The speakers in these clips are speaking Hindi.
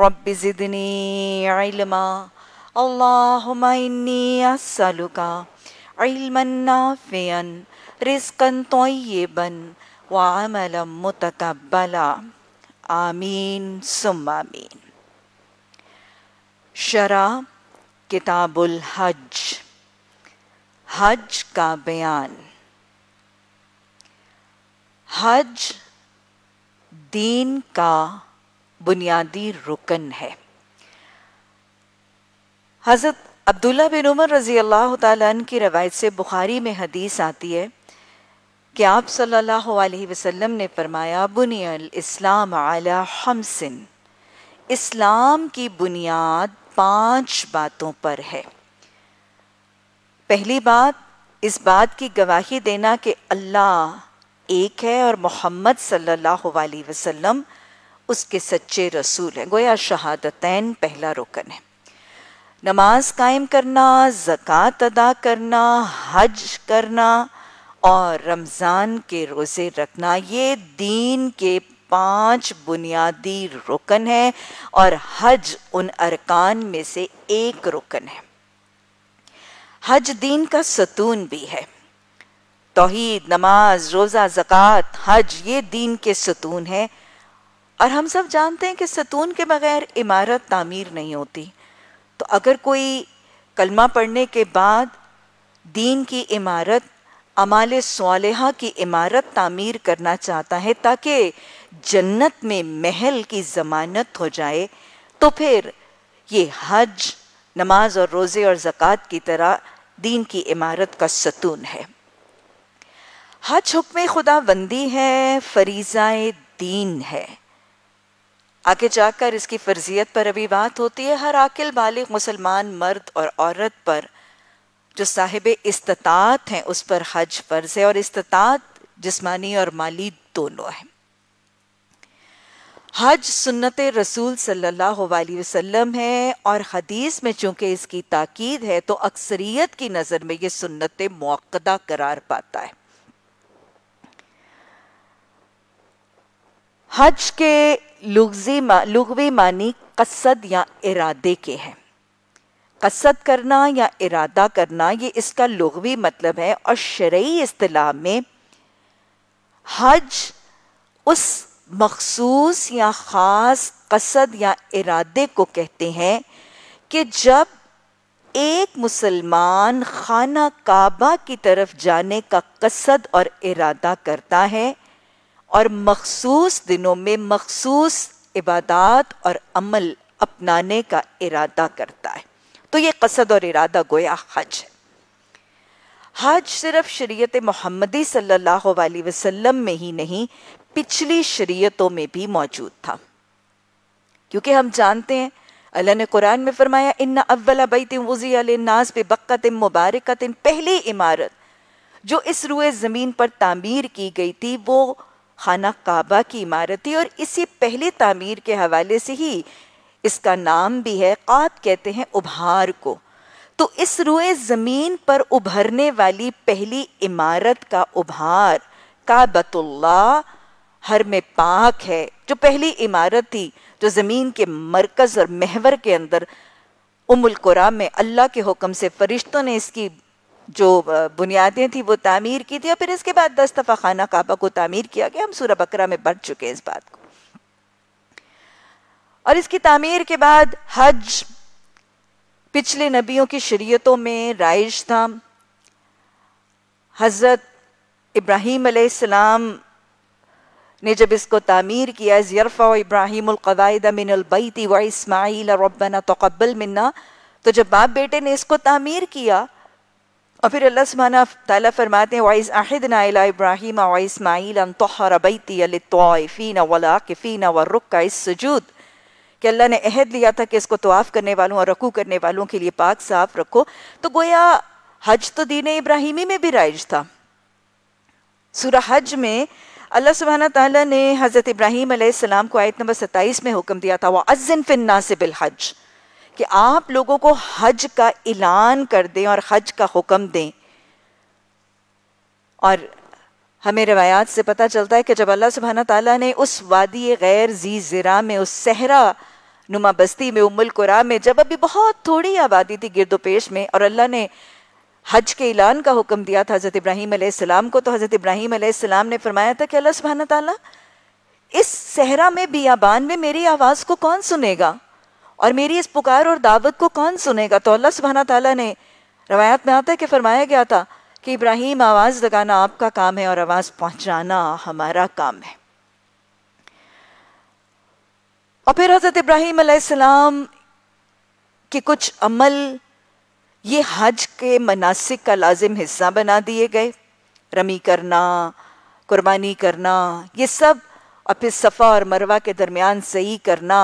رب زدني علما اللهم إني أسألك علما نافعا رزقا طيبا وعملا متقبلا आमीन सुम आमीन शरा किताबुल हज हज का बयान हज दीन का बुनियादी रुकन है हज़रत अब्दुल्ला बिन उमर रज़ी अल्लाह तन की रवायत से बुखारी में हदीस आती है कि आप सल्लल्लाहु अलैहि वसल्लम ने फरमाया बुनियल इस्लाम आला हमसिन इस्लाम की बुनियाद पांच बातों पर है पहली बात इस बात की गवाही देना कि अल्लाह एक है और मोहम्मद सल्लल्लाहु अलैहि वसल्लम उसके सच्चे रसूल हैं गोया शहादतैन पहला रोकन है नमाज कायम करना जक़ात अदा करना हज करना और रमज़ान के रोज़े रखना ये दीन के पांच बुनियादी रुकन है और हज उन अरकान में से एक रुकन है हज दीन का सतून भी है तोहहीद नमाज रोज़ा ज़क़़त हज ये दीन के सतून है और हम सब जानते हैं कि सतून के बगैर इमारत तामीर नहीं होती तो अगर कोई कलमा पढ़ने के बाद दीन की इमारत अमाल साल की इमारत तामीर करना चाहता है ताकि जन्नत में महल की जमानत हो जाए तो फिर ये हज नमाज और रोज़े और ज़क़़त की तरह दीन की इमारत का सतून है हज हुक्म खुदा बंदी है फरीज़ाए दीन है आगे जाकर इसकी फर्जियत पर अभी बात होती है हर आकिल बालि मुसलमान मर्द और औरत पर जो साहिब इस्तात हैं उस पर हज फर्ज है और इस्तात जिस्मानी और माली दोनों है हज सुन्नत रसूल सल्लल्लाहु अलैहि वसल्लम है और हदीस में चूंकि इसकी ताकीद है तो अक्सरियत की नज़र में ये सुन्नत मौक़दा करार पाता है हज के लुगजी लुगवी मानी कसद या इरादे के हैं कसद करना या इरादा करना ये इसका लुगवी मतलब है और शरयी अतलाह में हज उस मखसूस या ख़ास कसद या इरादे को कहते हैं कि जब एक मुसलमान खाना काबा की तरफ जाने का कसद और इरादा करता है और मखसूस दिनों में मखसूस इबादत और अमल अपनाने का इरादा करता है तो ये कसद और इरादा गोया हज है हज सिर्फ शरीयत मोहम्मदी सल्लल्लाहु अलैहि वसल्लम में ही नहीं पिछली शरीयतों में भी मौजूद था क्योंकि हम जानते हैं अल्लाह ने कुरान में फरमाया इन्ना अव्वला बैत वजी अलनास बे बक्कत मुबारकत पहली इमारत जो इस रुए ज़मीन पर तामीर की गई थी वो खाना काबा की इमारत थी और इसी पहले तामीर के हवाले से ही इसका नाम भी है काब कहते हैं उभार को तो इस रुए ज़मीन पर उभरने वाली पहली इमारत का उभार काबतुल्ला हर में पाक है जो पहली इमारत थी जो ज़मीन के मरकज़ और महवर के अंदर उमुल कुरा में अल्लाह के हुक्म से फरिश्तों ने इसकी जो बुनियादें थी वो तामीर की थी और फिर इसके बाद दस दफ़ा खाना काबा को तामीर किया गया हम सूरह बकरा में बढ़ चुके हैं इस बात को और इसकी तामीर के बाद हज पिछले नबियों की शरीयतों में राइज था हज़रत इब्राहिम अलैहिस्सलाम ने जब इसको तामीर किया ज़रफ़ा इब्राहिम अलकवायद मिनबैती व इसमाइल रबना तकबल मिन्ना तो जब बाप बेटे ने इसको तामीर किया और फिर अल्लाह सुबहाना ताला फरमाते हैं वाइस आहिद नाला इब्राहिम व इसमाईल तोहर बैती अलफ़ीन वलाकिफ़ीन व रुक का इस सजूद कि अल्लाह ने अहद लिया था कि इसको तोाफ़ करने वालों और रकू करने वालों के लिए पाक साफ रखो तो गोया हज तो दीन इब्राहिमी में भी राइज था सूरह हज में अल्लाह सुबहाना ताली ने हज़रत इब्राहीम आसमाम को आयत नंबर सत्ताईस में हुक्म दिया था वह अज़िन फ़िन्ना से बिल हज कि आप लोगों को हज का ऐलान कर दें और हज का हुक्म दें और हमें रवायात से पता चलता है कि जब अल्लाह सुबहाना तला ने उस वादी गैर जी ज़रा में उस सहरा नुमा बस्ती में उमुल कुरा में जब अभी बहुत थोड़ी आबादी थी गिरदोपेश में और अल्लाह ने हज के ऐलान का हुक्म दिया था हज़रत इब्राहिम सलाम को तो हज़रत इब्राहिम सलाम ने फरमाया था कि अल्लाह सुबहाना तला इस सहरा में बियाबान में मेरी आवाज़ को कौन सुनेगा और मेरी इस पुकार और दावत को कौन सुनेगा तो अल्लाह सुबहाना तला ने रवायात में आता है कि फरमाया गया था कि इब्राहिम आवाज़ लगाना आपका काम है और आवाज़ पहुंचाना हमारा काम है और फिर हज़रत इब्राहिम के कुछ अमल ये हज के मनासिक का लाजिम हिस्सा बना दिए गए रमी करना कुर्बानी करना ये सब और फिर सफ़ा और मरवा के दरमियान सही करना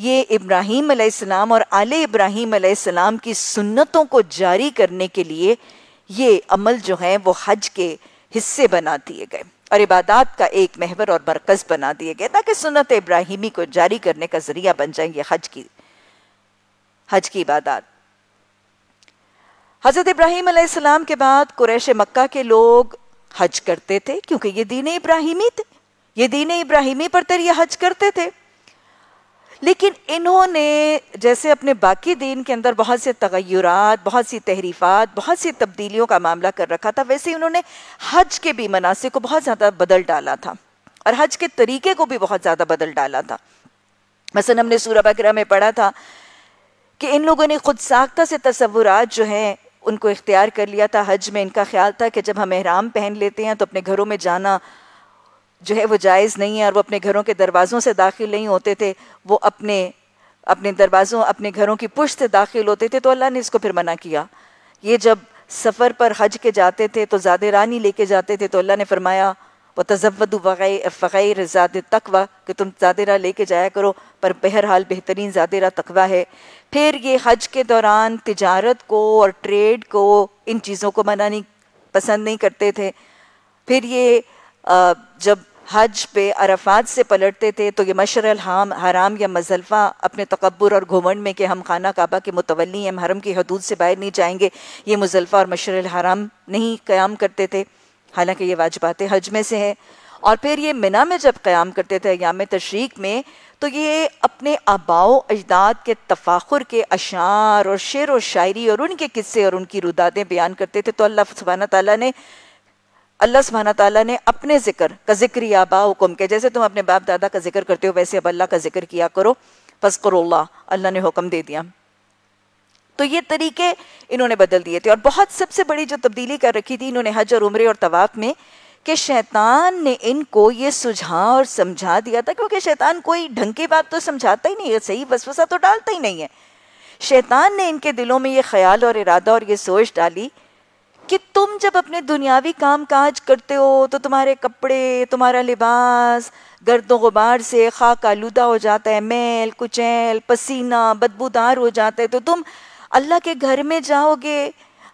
ये इब्राहिम अलैहिस्सलाम और आले इब्राहिम अलैहिस्सलाम की सुन्नतों को जारी करने के लिए ये अमल जो है वो हज के हिस्से बना दिए गए और इबादत का एक महवर और मरकज़ बना दिए गए ताकि सुन्नत इब्राहिमी को जारी करने का ज़रिया बन जाए ये हज की हज की इबादत हज़रत इब्राहिम अलैहिस्सलाम के बाद कुरैश मक्का के लोग हज करते थे क्योंकि ये दीन इब्राहिमी थे ये दीन इब्राहिमी पर तर ये हज करते थे लेकिन इन्होंने जैसे अपने बाकी दिन के अंदर बहुत से तगैरत बहुत सी तहरीफ़ात बहुत सी तब्दीलियों का मामला कर रखा था वैसे ही उन्होंने हज के भी मनासे को बहुत ज़्यादा बदल डाला था और हज के तरीके को भी बहुत ज़्यादा बदल डाला था मसन हमने सूरह बकरा में पढ़ा था कि इन लोगों ने खुद साख्ता से तस्वुरा जो हैं उनको इख्तियार कर लिया था हज में इनका ख्याल था कि जब हम एहराम पहन लेते हैं तो अपने घरों में जाना जो है वो जायज़ नहीं है और वो अपने घरों के दरवाज़ों से दाखिल नहीं होते थे वो अपने अपने दरवाज़ों अपने घरों की पुश्त से दाखिल होते थे तो अल्लाह ने इसको फिर मना किया ये जब सफ़र पर हज के जाते थे तो ज़्यादा रानी लेके जाते थे तो अल्लाह ने फरमाया वह तजवद फ़ैर ज़ाद तकवा कि तुम ज़ादेरा लेके जाया करो पर बहरहाल बेहतरीन ज़्यादा तकवा है फिर ये हज के दौरान तजारत को और ट्रेड को इन चीज़ों को मना नहीं पसंद नहीं करते थे फिर ये जब हज पे अरफात से पलटते थे तो ये मशर हाम हराम या मजलफा अपने तकबर और घुमंड में कि हम खाना काबा के मुतवली हैं हरम की हदूद से बाहर नहीं जाएंगे ये मुजलफा और मशर हराम नहीं क़्याम करते थे हालांकि ये वाजबात हज में से हैं और फिर ये मिना में जब क़्याम करते थे याम तशरीक में तो ये अपने आबाओ अजदाद के तफाखुर के अशार और शेर व शायरी और उनके किस्से और उनकी रुदादें बयान करते थे तो अल्लाह सुबहाना तला ने अल्लाह सुबहाना तला ने अपने जिक्र का जिक्र बा हुक्म के जैसे तुम अपने बाप दादा का जिक्र करते हो वैसे अब अल्लाह का जिक्र किया करो फस करोल्ला अल्लाह ने हुक्म दे दिया तो ये तरीके इन्होंने बदल दिए थे और बहुत सबसे बड़ी जो तब्दीली कर रखी थी इन्होंने हज और उम्र और तवाफ में कि शैतान ने इनको ये सुझा और समझा दिया था क्योंकि शैतान कोई ढंग की बात तो समझाता ही नहीं है सही बसवसा तो डालता ही नहीं है शैतान ने इनके दिलों में ये ख्याल और इरादा और ये सोच डाली कि तुम जब अपने दुनियावी काम काज करते हो तो तुम्हारे कपड़े तुम्हारा लिबास गर्द गुबार से खाक आलूदा हो जाता है मैल कुचैल पसीना बदबूदार हो जाता है तो तुम अल्लाह के घर में जाओगे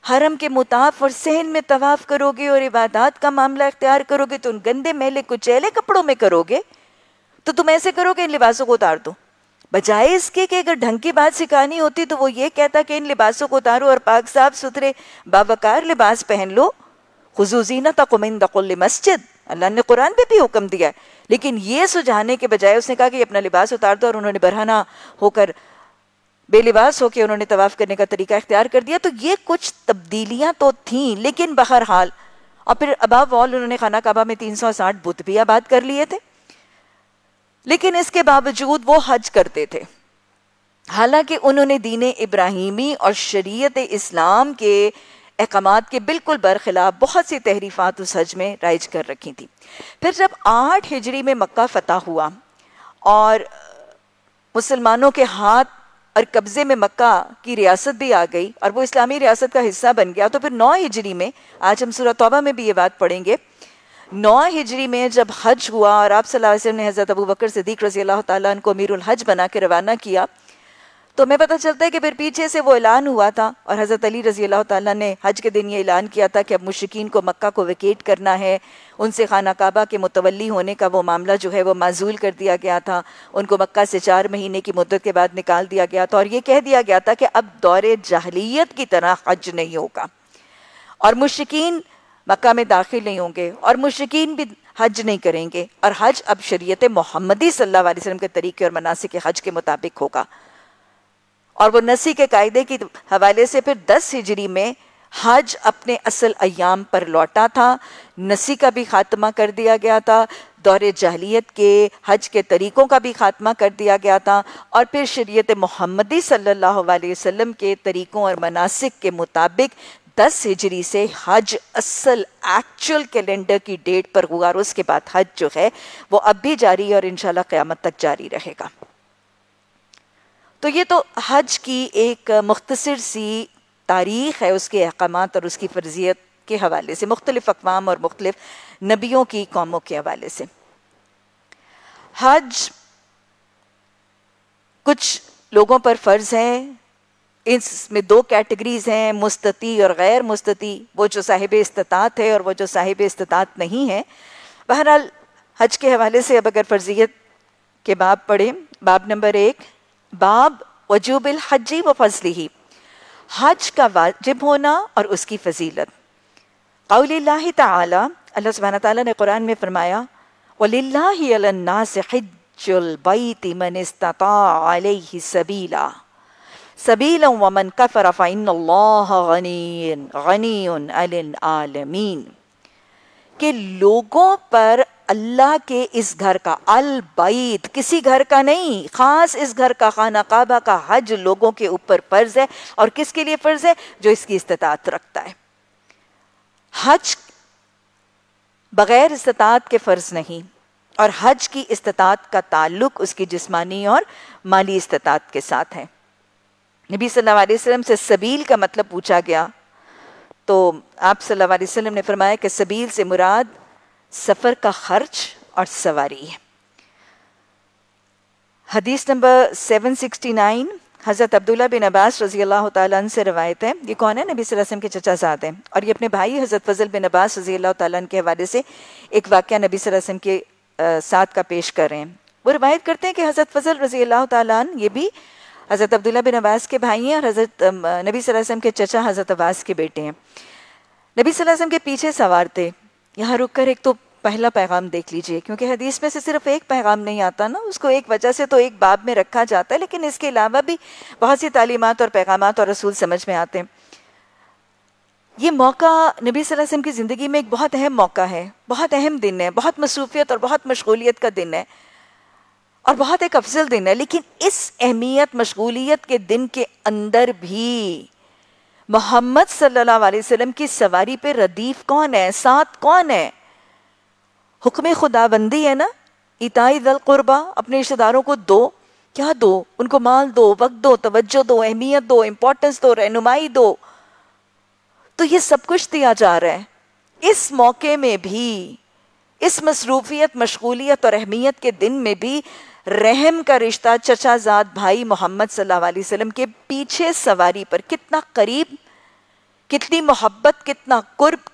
हरम के मुताफ और सहन में तवाफ़ करोगे और इबादत का मामला इख्तियार करोगे तो उन गंदे मेले कुचैले कपड़ों में करोगे तो तुम ऐसे करोगे इन लिबासों को उतार दो बजाय इसके कि अगर ढंग की बात सिखानी होती तो वो ये कहता कि इन लिबासों को उतारो और पाक साफ सुथरे बाबकार लिबास पहन लो खुजूजीना तकुमिन दकुल मस्जिद अल्लाह ने कुरान पे भी हुक्म दिया लेकिन ये सुझाने के बजाय उसने कहा कि अपना लिबास उतार दो और उन्होंने बरहाना होकर बेलिबास होकर उन्होंने तवाफ करने का तरीका इख्तियार कर दिया तो ये कुछ तब्दीलियां तो थीं लेकिन बहरहाल और फिर अबाव वॉल उन्होंने खाना काबा में तीन सौ साठ बुत भी आबाद कर लिए थे लेकिन इसके बावजूद वो हज करते थे हालांकि उन्होंने दीन इब्राहिमी और शरीयत इस्लाम के अहकाम के बिल्कुल बरखिलाफ बहुत सी तहरीफात उस हज में राइज कर रखी थी फिर जब आठ हिजरी में मक्का फतह हुआ और मुसलमानों के हाथ और कब्ज़े में मक्का की रियासत भी आ गई और वो इस्लामी रियासत का हिस्सा बन गया तो फिर नौ हिजरी में आज हम सूरत तौबा में भी ये बात पढ़ेंगे नौ हिजरी में जब हज हुआ और आप सल्लल्लाहु ने हज़रत अबू बकर सिद्दीक रजी अल्लाह तन को अमीरुल हज बना के रवाना किया तो हमें पता चलता है कि फिर पीछे से वो ऐलान हुआ था और हज़रत अली रजी अल्लाह ताला ने हज के दिन ये ऐलान किया था कि अब मुशकिन को मक्का को वकेट करना है उनसे खाना काबा के मुतवली होने का वो मामला जो है वो माजूल कर दिया गया था उनको मक्का से चार महीने की मुद्दत के बाद निकाल दिया गया था और ये कह दिया गया था कि अब दौरे जहलीत की तरह हज नहीं होगा और मुश्किन मक्का में दाखिल नहीं होंगे और मुश्किन भी हज नहीं करेंगे और हज अब शरीत मोहम्मदी सल्ला वसलम के तरीके और मनासिक हज के मुताबिक होगा और वो नसी के कायदे के हवाले से फिर दस हिजरी में हज अपने असल अयाम पर लौटा था नसी का भी खात्मा कर दिया गया था दौरे जहलीत के हज के तरीक़ों का भी खात्मा कर दिया गया था और फिर शरीत मोहम्मदी सल्लल्लाहु अलैहि वसल्लम के तरीक़ों और मनासिक के मुताबिक 10 हिजरी से हज असल एक्चुअल कैलेंडर की डेट पर हुआ और उसके बाद हज जो है वो अब भी जारी और इंशाल्लाह क़्यामत तक जारी रहेगा तो ये तो हज की एक मुख्तसर सी तारीख़ है उसके अहकाम और उसकी फर्जियत के हवाले से मुख्तलिफ़ अकवाम और मुख्तलिफ नबियों की कौमों के हवाले से हज कुछ लोगों पर फ़र्ज़ है इसमें दो कैटेगरीज हैं मुस्तती और गैर मुस्तती वो जो साहिब इस्तात है और वो जो साहिब इस्तात नहीं है बहरहाल हज के हवाले से अब अगर फर्जियत के बाब पढ़ें बाब नंबर एक बाब वजूबिल हजी व फजली ही हज का वाजिब होना और उसकी फजीलत कौल्ला ताला ने कुरान में फरमाया वल्ला से तिमन सबीला सबीला वमन कफर फ़ैन गनी आलमीन के लोगों पर अल्लाह के इस घर का अलबैत किसी घर का नहीं ख़ास इस घर का खाना काबा का हज लोगों के ऊपर फ़र्ज़ है और किसके लिए फ़र्ज़ है जो इसकी इस्तात रखता है हज बग़ैर इस्तात के फ़र्ज़ नहीं और हज की इस्तात का ताल्लुक उसकी जिस्मानी और माली इस्तात के साथ है नबी सल्लल्लाहु अलैहि वसल्लम से सबील का मतलब पूछा गया तो आप सल्लल्लाहु अलैहि वसल्लम ने फरमाया कि सबील से मुराद सफ़र का खर्च और सवारी है हदीस नंबर 769 हज़रत अब्दुल्ला बिन अब्बास रजी अल्लाह तन से रवायत है ये कौन है नबी वसल्लम के चचा साद हैं और ये अपने भाई हज़रत फजल बिन अब्बास रजी अल्लाह तन के हवाले से एक वाक़ नबी वसल्लम के साथ का पेश कर रहे हैं वो रवायत करते हैं कि हज़रत फजल रजी अल्लाह तन ये भी हज़रत अब्दुल्ला बिन अब्बास के भाई हैं और हज़रत नबी वसम के चचा हज़रत अब्बास के बेटे हैं नबी वसम के पीछे सवार थे यहाँ रुक कर एक तो पहला पैगाम देख लीजिए क्योंकि हदीस में से सिर्फ एक पैगाम नहीं आता ना उसको एक वजह से तो एक बाब में रखा जाता है लेकिन इसके अलावा भी बहुत सी तालीमत और पैगाम और रसूल समझ में आते हैं ये मौका नबी वसम की ज़िंदगी में एक बहुत अहम मौका है बहुत अहम दिन है बहुत मसरूफियत और बहुत मशगूलियत का दिन है और बहुत एक अफजल दिन है लेकिन इस अहमियत मशगूलियत के दिन के अंदर भी मोहम्मद सल्लल्लाहु अलैहि वसल्लम की सवारी पे रदीफ कौन है साथ कौन है हुक्म खुदाबंदी है ना इताई दल कुर्बा अपने रिश्तेदारों को दो क्या दो उनको माल दो वक्त दो तवज्जो दो अहमियत दो इंपॉर्टेंस दो रहनुमाई दो तो ये सब कुछ दिया जा रहा है इस मौके में भी इस मसरूफियत मशगूलियत और अहमियत के दिन में भी रहम का रिश्ता चचाजाद भाई मोहम्मद सल्लल्लाहु अलैहि वसल्लम के पीछे सवारी पर कितना करीब कितनी मोहब्बत कितना कुर्ब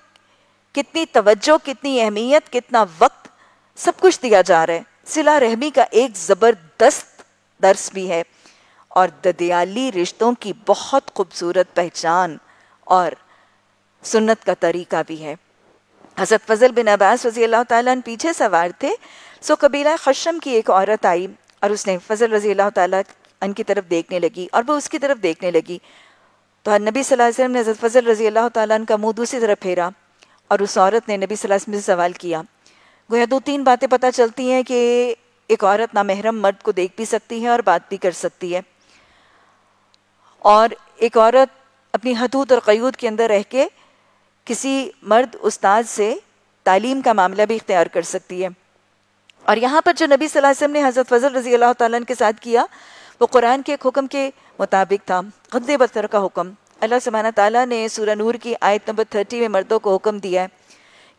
कितनी तवज्जो कितनी अहमियत कितना वक्त सब कुछ दिया जा रहा है सिला रहमी का एक ज़बरदस्त दर्स भी है और ददियाली रिश्तों की बहुत खूबसूरत पहचान और सुन्नत का तरीका भी है हज़रत फजल बिन अब्बास रजी अल्लाह पीछे सवार थे सो कबीला खशम की एक औरत आई और उसने फजल रजी अल्लाह तन की तरफ देखने लगी और वह उसकी तरफ देखने लगी तो नबी सल्लल्लाहु ने हज़रत फजल रजी अल्लाह तन का मुँह दूसरी तरफ फेरा और उस औरत ने नबी सल्लल्लाहु से सवाल किया गोया दो तीन बातें पता चलती हैं कि एक औरत नामहरम मर्द को देख भी सकती है और बात भी कर सकती है और एक औरत अपनी हदूद और क्यूद के अंदर रह के किसी मर्द उस्ताद से तालीम का मामला भी इख्तियार कर सकती है और यहाँ पर जो नबी वसल्लम ने हज़रत फजल रज़ी अल्लाह तन के साथ किया वो कुरान के एक हुक्म के मुताबिक था गद्दे बतर का हुक्म अल्लाह सुबहाना ताली ने सूर्य नूर की आयत नंबर थर्टी में मर्दों को हुक्म दिया है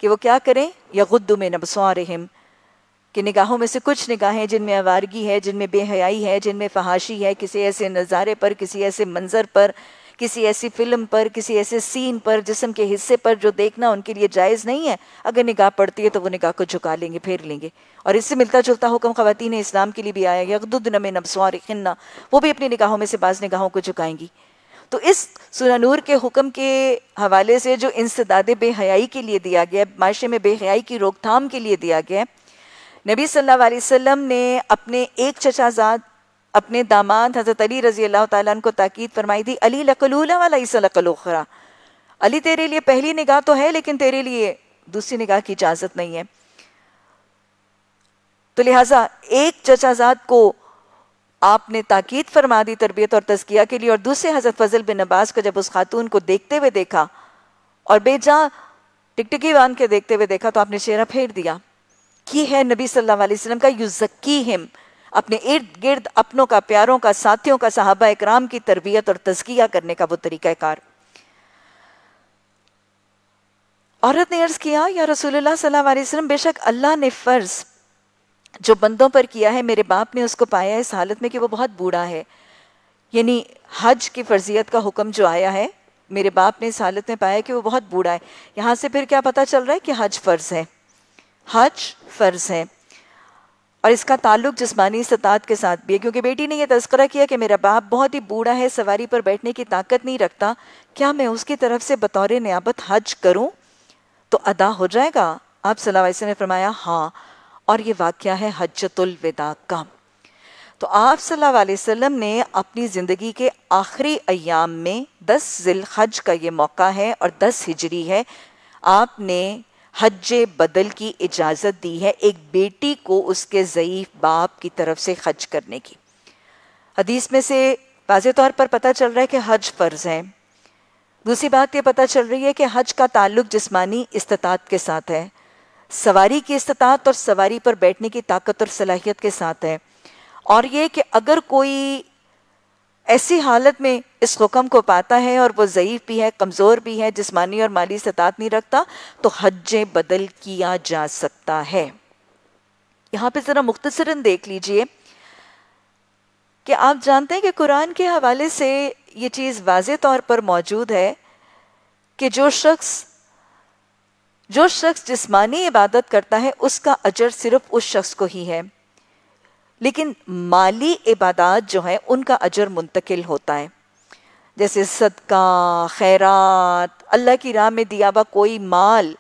कि वो क्या करें या गुद्द में नबसम कि निगाहों में से कुछ निगाहें जिनमें आवारगी है जिनमें बेहयाई है जिनमें फहाशी है किसी ऐसे नज़ारे पर किसी ऐसे मंजर पर किसी ऐसी फिल्म पर किसी ऐसे सीन पर जिसम के हिस्से पर जो देखना उनके लिए जायज़ नहीं है अगर निगाह पड़ती है तो वो निगाह को झुका लेंगे फेर लेंगे और इससे मिलता जुलता हुक्म ख़वान इस्लाम के लिए भी आया यकदुद्न नमे नबसवार खन्ना वो भी अपनी निगाहों में से बाज़ निगाहों को झुकाएंगी तो इस सुरानूर के हुक्म के हवाले से जो इंसदाद बेहयाई के लिए दिया गया है माशरे में बेहयाई की रोकथाम के लिए दिया गया है नबी सल्लल्लाहु अलैहि वसल्लम ने अपने एक चचाजाद अपने दामाद हज़रत अली रज़ी अल्लाह ताला को ताकीद फरमाई थी अली लकलूला वाला ईसा लकलूखरा अली तेरे लिए पहली निगाह तो है लेकिन तेरे लिए दूसरी निगाह की इजाज़त नहीं है तो लिहाजा एक चचाजाद को आपने ताकीद फरमा दी तरबियत और तस्किया के लिए और दूसरे हज़रत फजल बिन अब्बास को जब उस खातून को देखते हुए देखा और बेजा टिकटिकी बांध के देखते हुए देखा तो आपने चेहरा फेर दिया कि है नबी सल्लल्लाहु अलैहि वसल्लम का युजक्की हिम अपने इर्द गिर्द अपनों का प्यारों का साथियों का साहबा इकराम की तरबियत और तजकिया करने का वो तरीक़ाकार औरत ने अर्ज़ किया या रसूलुल्लाह सल्लल्लाहु अलैहि वसल्लम बेशक अल्लाह ने फ़र्ज़ जो बंदों पर किया है मेरे बाप ने उसको पाया इस हालत में कि वो बहुत बूढ़ा है यानी हज की फ़र्जियत का हुक्म जो आया है मेरे बाप ने इस हालत में पाया कि वो बहुत बूढ़ा है यहां से फिर क्या पता चल रहा है कि हज फ़र्ज़ है हज फ़र्ज़ है और इसका ताल्लुक जिसमानी इस्तात के साथ भी है क्योंकि बेटी ने यह तस्करा किया कि मेरा बाप बहुत ही बूढ़ा है सवारी पर बैठने की ताकत नहीं रखता क्या मैं उसकी तरफ से बतौर नियाबत हज करूं तो अदा हो जाएगा आप सलावैसे ने फरमाया हाँ और ये वाक़ है हजतुलविदा का तो आप सल्लल्लाहु अलैहि वसल्लम ने अपनी ज़िंदगी के आखिरी अयाम में दस जिल हज का ये मौका है और दस हिजरी है आपने हज बदल की इजाज़त दी है एक बेटी को उसके ज़यीफ़ बाप की तरफ से हज करने की हदीस में से वाज तौर पर पता चल रहा है कि हज फ़र्ज़ है दूसरी बात यह पता चल रही है कि हज का ताल्लुक जिस्मानी इस्तात के साथ है सवारी की इस्तात और सवारी पर बैठने की ताकत और सलाहियत के साथ है और ये कि अगर कोई ऐसी हालत में इस हुक्म को पाता है और वो ज़यीफ़ भी है कमज़ोर भी है जिसमानी और माली सतात नहीं रखता तो हज बदल किया जा सकता है यहाँ पे ज़रा मुख्तसरन देख लीजिए कि आप जानते हैं कि कुरान के हवाले से ये चीज़ वाज तौर पर मौजूद है कि जो शख्स जो शख्स जिस्मानी इबादत करता है उसका अजर सिर्फ उस शख्स को ही है लेकिन माली इबादत जो है उनका अजर मुंतकिल होता है जैसे सदका खैरात अल्लाह की राह में दिया हुआ कोई माल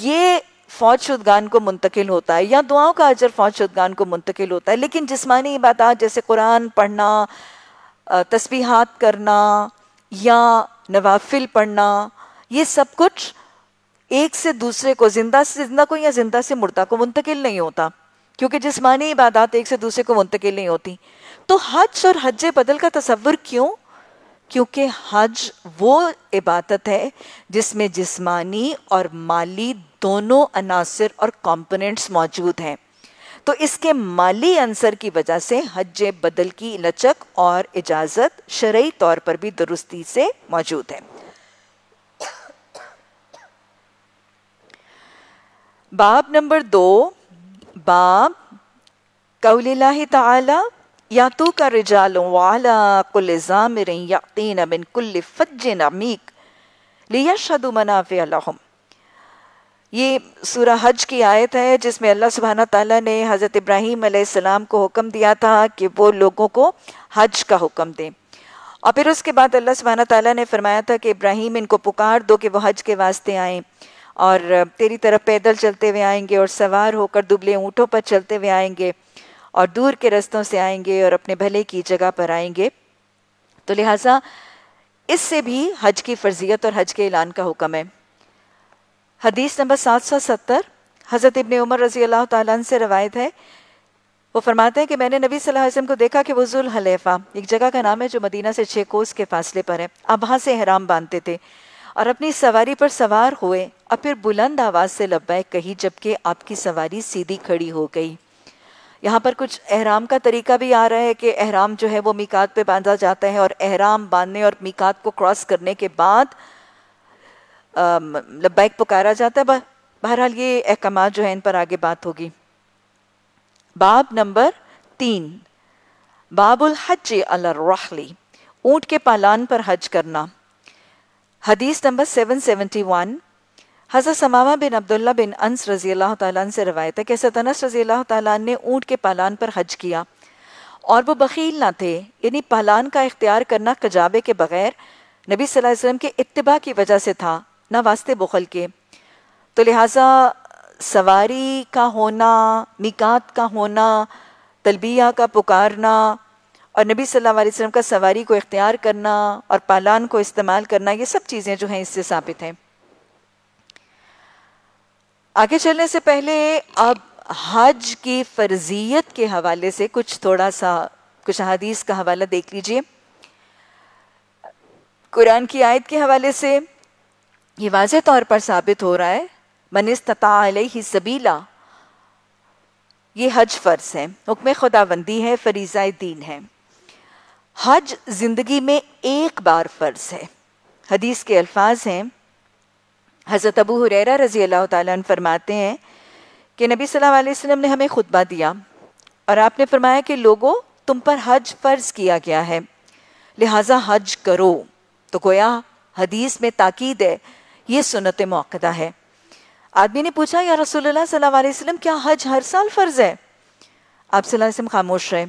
ये फौज शुदगान को मुंतकिल होता है या दुआओं का अजर फौज शुदगान को मुंतकिल होता है लेकिन जिसमानी इबादत जैसे कुरान पढ़ना तस्बीहात करना या नवाफिल पढ़ना ये सब कुछ एक से दूसरे को जिंदा से जिंदा को या जिंदा से मुर्दा को मुंतकिल नहीं होता क्योंकि जिसमानी इबादत एक से दूसरे को मुंतकिल नहीं होती तो हज और हज बदल का तस्वर क्यों क्योंकि हज वो इबादत है जिसमें जिस्मानी और माली दोनों अनासर और कंपोनेंट्स मौजूद हैं तो इसके माली अंसर की वजह से हज बदल की लचक और इजाज़त शर्य तौर पर भी दुरुस्ती से मौजूद है बाब नंबर दो बाब कौल ताला या तो का रिजालों वाला कुल जामिर यातीन बिन कुल फज्जन अमीक लिया शदु मनाफ़ अलहम ये सूरह हज की आयत है जिसमें अल्लाह सुबहाना ताला ने हज़रत इब्राहिम अलैहिस्सलाम को हुक्म दिया था कि वो लोगों को हज का हुक्म दें और फिर उसके बाद अल्लाह सुबहाना ताला ने फरमाया था कि इब्राहिम इनको पुकार दो कि वो हज के वास्ते आएं और तेरी तरफ पैदल चलते हुए आएंगे और सवार होकर दुबले ऊँटों पर चलते हुए आएंगे और दूर के रस्तों से आएंगे और अपने भले की जगह पर आएंगे तो लिहाजा इससे भी हज की फर्जियत और हज के ऐलान का हुक्म है हदीस नंबर सात सौ सत्तर हज़रत इबन उमर रजी अल्लाह तन से रवायत है वो फरमाते हैं कि मैंने नबी सल्लल्लाहु अलैहि वसल्लम को देखा कि वो जुल हलेफा एक जगह का नाम है जो मदीना से छः कोस के फासले पर है अब वहाँ से हराम बांधते थे और अपनी सवारी पर सवार हुए और फिर बुलंद आवाज़ से लब्बैक कही जबकि आपकी सवारी सीधी खड़ी हो गई यहाँ पर कुछ अहराम का तरीका भी आ रहा है कि अहराम जो है वो मिकात पे बांधा जाता है और अहराम बांधने और मिकात को क्रॉस करने के बाद लब्बैक पुकारा जाता है बहरहाल ये अहकाम जो है इन पर आगे बात होगी बाब नंबर तीन बाबुल हज रहली ऊंट के पालान पर हज करना हदीस नंबर 771 हज़रत समामा बिन अब्दुल्ला बिन अनस रजी अल्लाह तन से रवायत है कि सतनस रजी अल्लाह तन ने ऊँट के पालान पर हज किया और वो बखील ना थे यानी पालान का इख्तियार करना कजाबे के बगैर नबी सल्लल्लाहु अलैहि वसल्लम के इत्तबा की वजह से था ना वास्ते बुखल के तो लिहाजा सवारी का होना मिकात का होना तलबिया का पुकारना और नबी सल्लल्लाहु अलैहि वसल्लम का सवारी को इख्तियार करना और पालान को इस्तेमाल करना ये सब चीज़ें जो हैं इससे साबित हैं आगे चलने से पहले अब हज की फर्जियत के हवाले से कुछ थोड़ा सा कुछ हदीस का हवाला देख लीजिए कुरान की आयत के हवाले से ये वाज तौर पर साबित हो रहा है मनिस्तता ही सबीला ये हज फ़र्ज़ है हुक्म खुदाबंदी है फरीज़ा दीन है हज ज़िंदगी में एक बार फ़र्ज़ है हदीस के अल्फाज हैं हज़रत अबू हुररा रज़ी अल्लाह तालन फरमाते हैं कि नबी सल्लल्लाहु अलैहि वसल्लम ने हमें खुतबा दिया और आपने फरमाया कि लोगों तुम पर हज फ़र्ज़ किया गया है लिहाजा हज करो तो गोया हदीस में ताकीद है ये सुनत मौक़ा है आदमी ने पूछा या रसोल्ला सल्लल्लाहु अलैहि वसल्लम क्या हज हर साल फ़र्ज़ है आप सल्लल्लाहु अलैहि वसल्लम खामोश रहे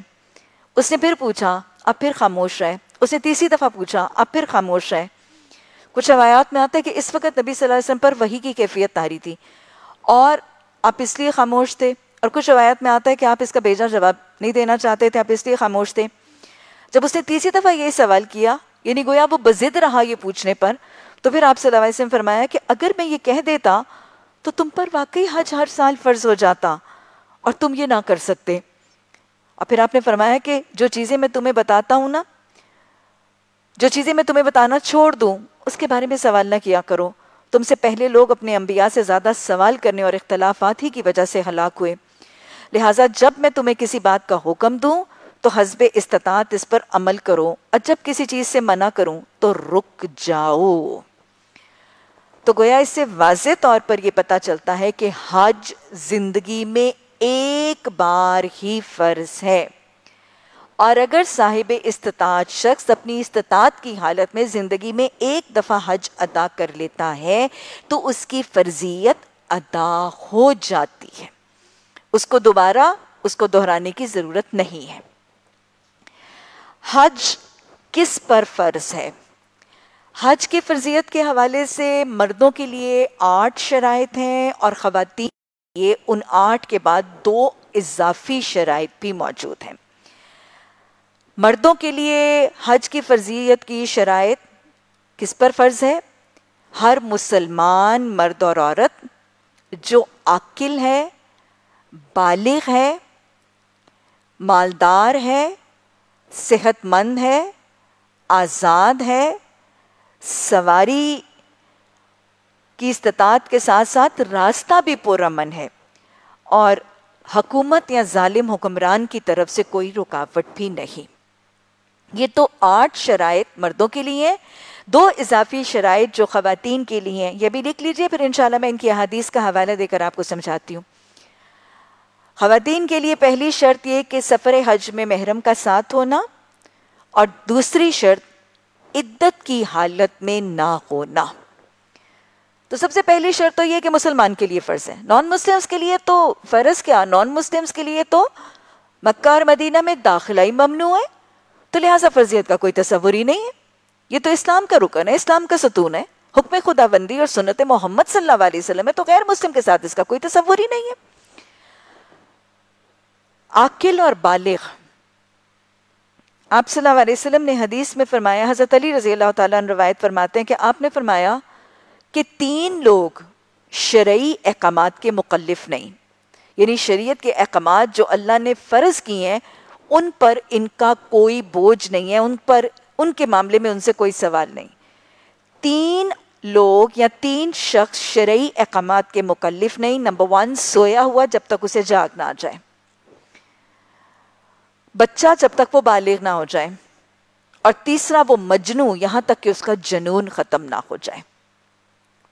उसने फिर पूछा अब फिर खामोश रहे उसने तीसरी दफ़ा पूछा अब फिर खामोश रहे कुछ रवायात में आता है कि इस वक्त नबी वसल्लम पर वही की कैफियत तारी थी और आप इसलिए खामोश थे और कुछ रवायात में आता है कि आप इसका बेजा जवाब नहीं देना चाहते थे आप इसलिए खामोश थे जब उसने तीसरी दफ़ा ये सवाल किया यानी गोया वो बजिद रहा ये पूछने पर तो फिर आप सल्लल्लाहु फरमाया कि अगर मैं ये कह देता तो तुम पर वाकई हज हर साल फ़र्ज़ हो जाता और तुम ये ना कर सकते और फिर आपने फरमाया कि जो चीज़ें मैं तुम्हें बताता हूँ ना जो चीज़ें मैं तुम्हें बताना छोड़ दूँ उसके बारे में सवाल ना किया करो तुमसे पहले लोग अपने अम्बिया से ज़्यादा सवाल करने और इख्तलाफात ही की वजह से हलाक हुए लिहाजा जब मैं तुम्हें किसी बात का हुक्म दूँ तो हजब इस्तात इस पर अमल करो और जब किसी चीज़ से मना करूँ तो रुक जाओ तो गोया इससे वाज तौर पर यह पता चलता है कि हज जिंदगी में एक बार ही फर्ज है और अगर साहिब इस्तात शख्स अपनी इस्तात की हालत में ज़िंदगी में एक दफ़ा हज अदा कर लेता है तो उसकी फर्जियत अदा हो जाती है उसको दोबारा उसको दोहराने की ज़रूरत नहीं है हज किस पर फ़र्ज है हज की फर्जियत के हवाले से मर्दों के लिए आठ शराइ हैं और ख़वान ये उन आठ के बाद दो इजाफी शराइ भी मौजूद हैं मर्दों के लिए हज की फर्जियत की शराय किस पर फ़र्ज़ है हर मुसलमान मर्द और औरत जो आकिल है बालिग है मालदार है सेहतमंद है आज़ाद है सवारी की इस्तात के साथ साथ रास्ता भी पुरमन है और हकूमत या जालिम हुक्मरान की तरफ से कोई रुकावट भी नहीं ये तो आठ शराइ मर्दों के लिए हैं दो इजाफी शराइ जो खुतिन के लिए हैं यह भी लिख लीजिए फिर इन मैं इनकी अहादीस का हवाला देकर आपको समझाती हूँ खुतिन के लिए पहली शर्त यह कि सफ़र हज में महरम का साथ होना और दूसरी शर्त इद्दत की हालत में ना होना तो सबसे पहली शर्त तो यह कि मुसलमान के लिए फ़र्ज़ है नॉन मुस्लिम्स के लिए तो फ़र्ज़ क्या नॉन मुस्लिम्स के लिए तो मक्का और मदीना में दाखिला ही ममनू है तो लिहाजा फर्जियत का कोई तस्वुर ही नहीं है ये तो इस्लाम का रुकन है इस्लाम का सतून है हुक्म खुदाबंदी और सुनत मोहम्मद सल्लाम है तो गैर मुस्लिम के साथ इसका कोई तस्वुर ही नहीं है आकिल और बालिग आप सल्लाम ने हदीस में फरमाया हज़रत अली रज़ी तवायत फरमाते हैं कि आपने फरमाया कि तीन लोग शरय अहकाम के मुकलफ नहीं यानी शरीयत के अहकाम जो अल्लाह ने फ़र्ज़ किए हैं उन पर इनका कोई बोझ नहीं है उन पर उनके मामले में उनसे कोई सवाल नहीं तीन लोग या तीन शख्स शरय अहकाम के मुकलफ नहीं नंबर वन सोया हुआ जब तक उसे जाग ना आ जाए बच्चा जब तक वो बालिग ना हो जाए और तीसरा वो मजनू यहां तक कि उसका जनून ख़त्म ना हो जाए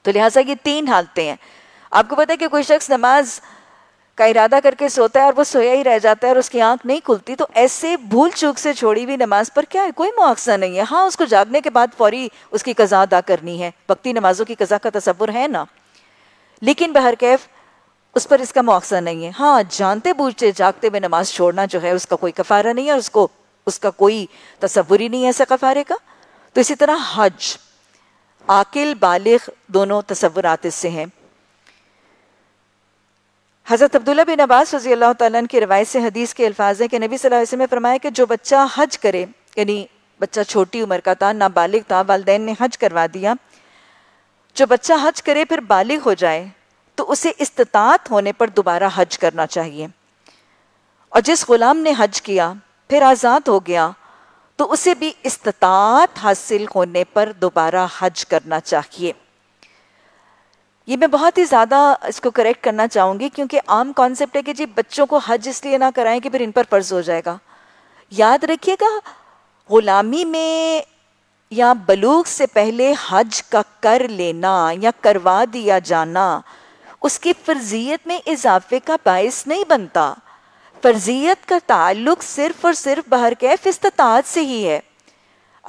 तो लिहाजा ये तीन हालतें हैं आपको पता है कि कोई शख्स नमाज का इरादा करके सोता है और वो सोया ही रह जाता है और उसकी आंख नहीं खुलती तो ऐसे भूल चूक से छोड़ी हुई नमाज पर क्या है कोई मुआवजा नहीं है हाँ उसको जागने के बाद फौरी उसकी कज़ा अदा करनी है भक्ति नमाजों की कज़ा का तस्वुर है ना लेकिन बहर कैफ उस पर इसका मुआवजा नहीं है हाँ जानते बूझते जागते हुए नमाज छोड़ना जो है उसका कोई कफारा नहीं है उसको उसका कोई तस्वुर ही नहीं है ऐसे कफारे का तो इसी तरह हज आकिल बालिग दोनों तस्वुरात इससे हैं हज़रत अब्दुल्ला बिन अब्बास रजी अल्लाह तन की रवायत से हदीस के अल्फाज हैं कि नबी सल्लल्लाहु अलैहि वसल्लम ने फरमाया कि जो बच्चा हज करे यानी बच्चा छोटी उम्र का था नाबालिग था वालदे ने हज करवा दिया जो बच्चा हज करे फिर बालिग हो जाए तो उसे इस्तात होने पर दोबारा हज करना चाहिए और जिस गुलाम ने हज किया फिर आज़ाद हो गया तो उसे भी इस्तात हासिल होने पर दोबारा हज करना चाहिए ये मैं बहुत ही ज़्यादा इसको करेक्ट करना चाहूँगी क्योंकि आम कॉन्सेप्ट है कि जी बच्चों को हज इसलिए ना कराएं कि फिर इन पर फर्ज हो जाएगा याद रखिएगा ग़ुलामी में या बलूक से पहले हज का कर लेना या करवा दिया जाना उसकी फर्जियत में इजाफे का बायस नहीं बनता फर्जियत का ताल्लुक सिर्फ और सिर्फ बाहर कैफ इस्तात से ही है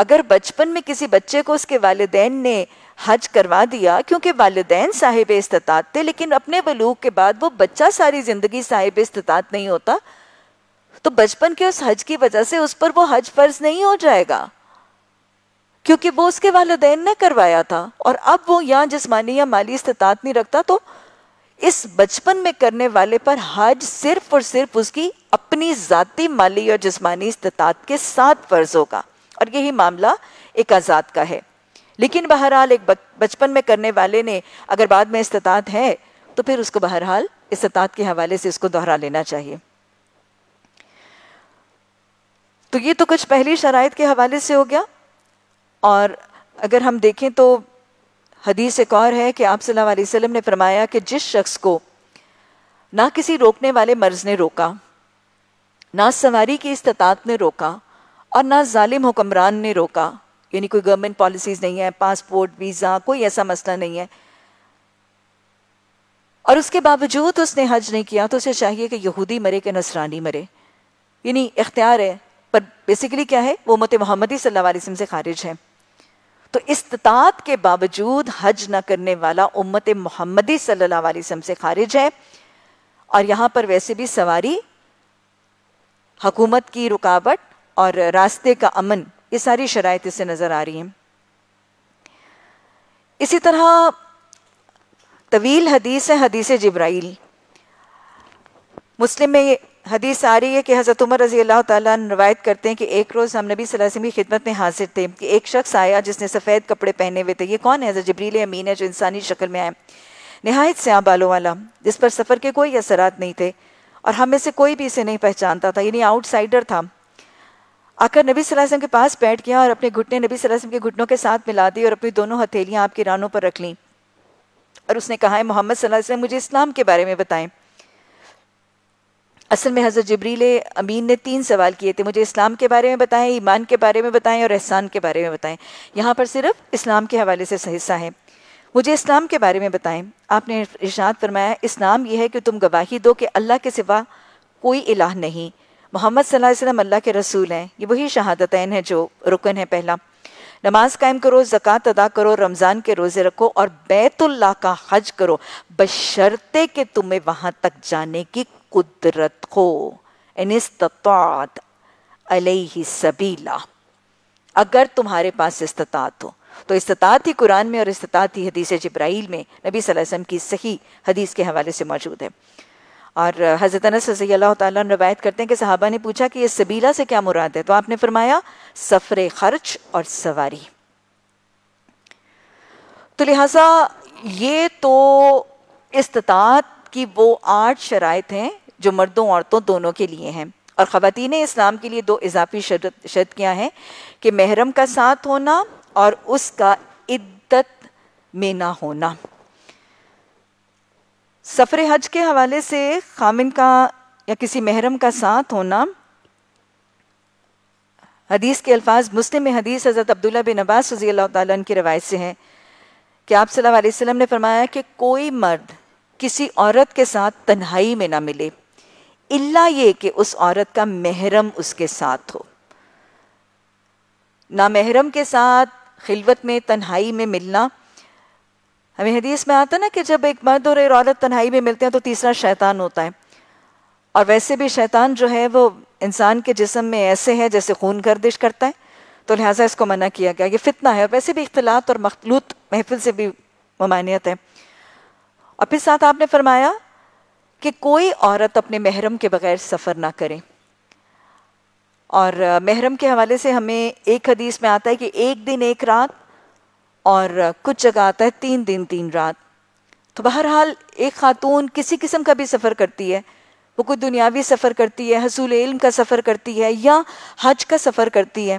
अगर बचपन में किसी बच्चे को उसके वालदेन ने हज करवा दिया क्योंकि वालदेन साहिब इस्तात थे लेकिन अपने बलूक के बाद वो बच्चा सारी ज़िंदगी साहिब इस्तात नहीं होता तो बचपन के उस हज की वजह से उस पर वो हज फर्ज नहीं हो जाएगा क्योंकि वो उसके वालदेन ने करवाया था और अब वो यहां जिसमानी या माली इस्तात नहीं रखता तो इस बचपन में करने वाले पर हज सिर्फ और सिर्फ उसकी अपनी जाति माली और जिसमानी इस्तात के साथ फर्ज होगा और यही मामला एक आज़ाद का है लेकिन बहरहाल एक बचपन में करने वाले ने अगर बाद में इस्तात है तो फिर उसको बहरहाल इस्तात के हवाले से उसको दोहरा लेना चाहिए तो ये तो कुछ पहली शराइ के हवाले से हो गया और अगर हम देखें तो हदीस एक और है कि आप सल्लल्लाहु अलैहि वसल्लम ने फरमाया कि जिस शख्स को ना किसी रोकने वाले मर्ज ने रोका ना सवारी की इस्तात ने रोका और ना जालिम हुक्मरान ने रोका यानी कोई गवर्नमेंट पॉलिसीज नहीं है पासपोर्ट वीज़ा कोई ऐसा मसला नहीं है और उसके बावजूद उसने हज नहीं किया तो उसे चाहिए कि यहूदी मरे कि नसरानी मरे यानी इख्तियार है पर बेसिकली क्या है वो मत मोहम्मदी सल्ला से खारिज है तो इस्तात के बावजूद हज न करने वाला उम्मत मोहम्मदी सल्ला वसम से खारिज है और यहाँ पर वैसे भी सवारी हकूमत की रुकावट और रास्ते का अमन ये सारी शरात इससे नज़र आ रही हैं इसी तरह तवील हदीस है हदीस जब्राइल मुस्लिम में हदीस आ रही है कि हज़रत उमर रज़ी अल्लाह तवायत रवायत करते हैं कि एक रोज़ हम नबी वसल्लम की खिदमत में हाजिर थे कि एक शख्स आया जिसने सफ़ेद कपड़े पहने हुए थे ये कौन है हज़रत जबरील अमीन है जो इंसानी शक्ल में आए नहायत स्याह बालों वाला जिस पर सफ़र के कोई असरात नहीं थे और हमें से कोई भी इसे नहीं पहचानता था यानी आउटसाइडर था आकर नबी वसल्लम के पास बैठ गया और अपने घुटने नबी वसल्लम के घुटनों के साथ मिला दी और अपनी दोनों हथेलियाँ आपके रानों पर रख ली और उसने कहा है मोहम्मद वसल्लम मुझे इस्लाम के बारे में बताएं असल में हज़रत जबरील अमीन ने तीन सवाल किए थे मुझे इस्लाम के बारे में बताएं ईमान के बारे में बताएं और एहसान के बारे में बताएं यहाँ पर सिर्फ इस्लाम के हवाले से हिस्सा है मुझे इस्लाम के बारे में बताएं आपने इर्शाद फरमाया इस्लाम यह है कि तुम गवाही दो कि अल्लाह के सिवा कोई इलाह नहीं मोहम्मद वसल्लम अल्लाह के रसूल हैं ये वही शहादतैन है जो रुकन है पहला नमाज कायम करो ज़क़़त अदा करो रमज़ान के रोज़े रखो और बैतुल्ला का हज करो बशर्ते कि तुम्हें वहाँ तक जाने की कुदरत हो इनतात अलही सबीला अगर तुम्हारे पास इस्तात हो तो इस्तात ही कुरान में और इस्तात ही हदीस जब्राइल में नबी वसल्लम की सही हदीस के हवाले से मौजूद है और हज़रत अनस रजी अल्लाह ताला रवायत करते हैं कि साहबा ने पूछा कि ये सबीला से क्या मुराद है तो आपने फरमाया सफ़र खर्च और सवारी तो लिहाजा ये तो इस्तात की वो आठ शरात हैं जो मर्दों औरतों दोनों के लिए हैं और ख़वातीन इस्लाम के लिए दो इजाफी शर्त शर्त क्या हैं कि महरम का साथ होना और उसका इद्दत में ना होना सफ़र हज के हवाले से खामिन का या किसी महरम का साथ होना हदीस के अल्फाज मुस्लिम में हदीस हज़रत अब्दुल्ला बिन अब्बास रजी अल्लाह की रवायत से हैं कि आप सल्लल्लाहु अलैहि वसल्लम ने फरमाया कि कोई मर्द किसी औरत के साथ तन्हाई में ना मिले इल्ला ये कि उस औरत का महरम उसके साथ हो ना महरम के साथ खिलवत में तन्हाई में मिलना हमें हदीस में आता ना कि जब एक मर्द और एक औरत तन्हाई में मिलते हैं तो तीसरा शैतान होता है और वैसे भी शैतान जो है वो इंसान के जिसम में ऐसे है जैसे खून गर्दिश करता है तो लिहाजा इसको मना किया गया ये फितना है और वैसे भी इख्तलात और मखलूत महफिल से भी ममानियत है और फिर साथ आपने फरमाया कि कोई औरत अपने महरम के बगैर सफ़र ना करे और महरम के हवाले से हमें एक हदीस में आता है कि एक दिन एक रात और कुछ जगह आता है तीन दिन तीन रात तो बहरहाल एक खातून किसी किस्म का भी सफ़र करती है वो कोई दुनियावी सफ़र करती है हसूल इल्म का सफ़र करती है या हज का सफ़र करती है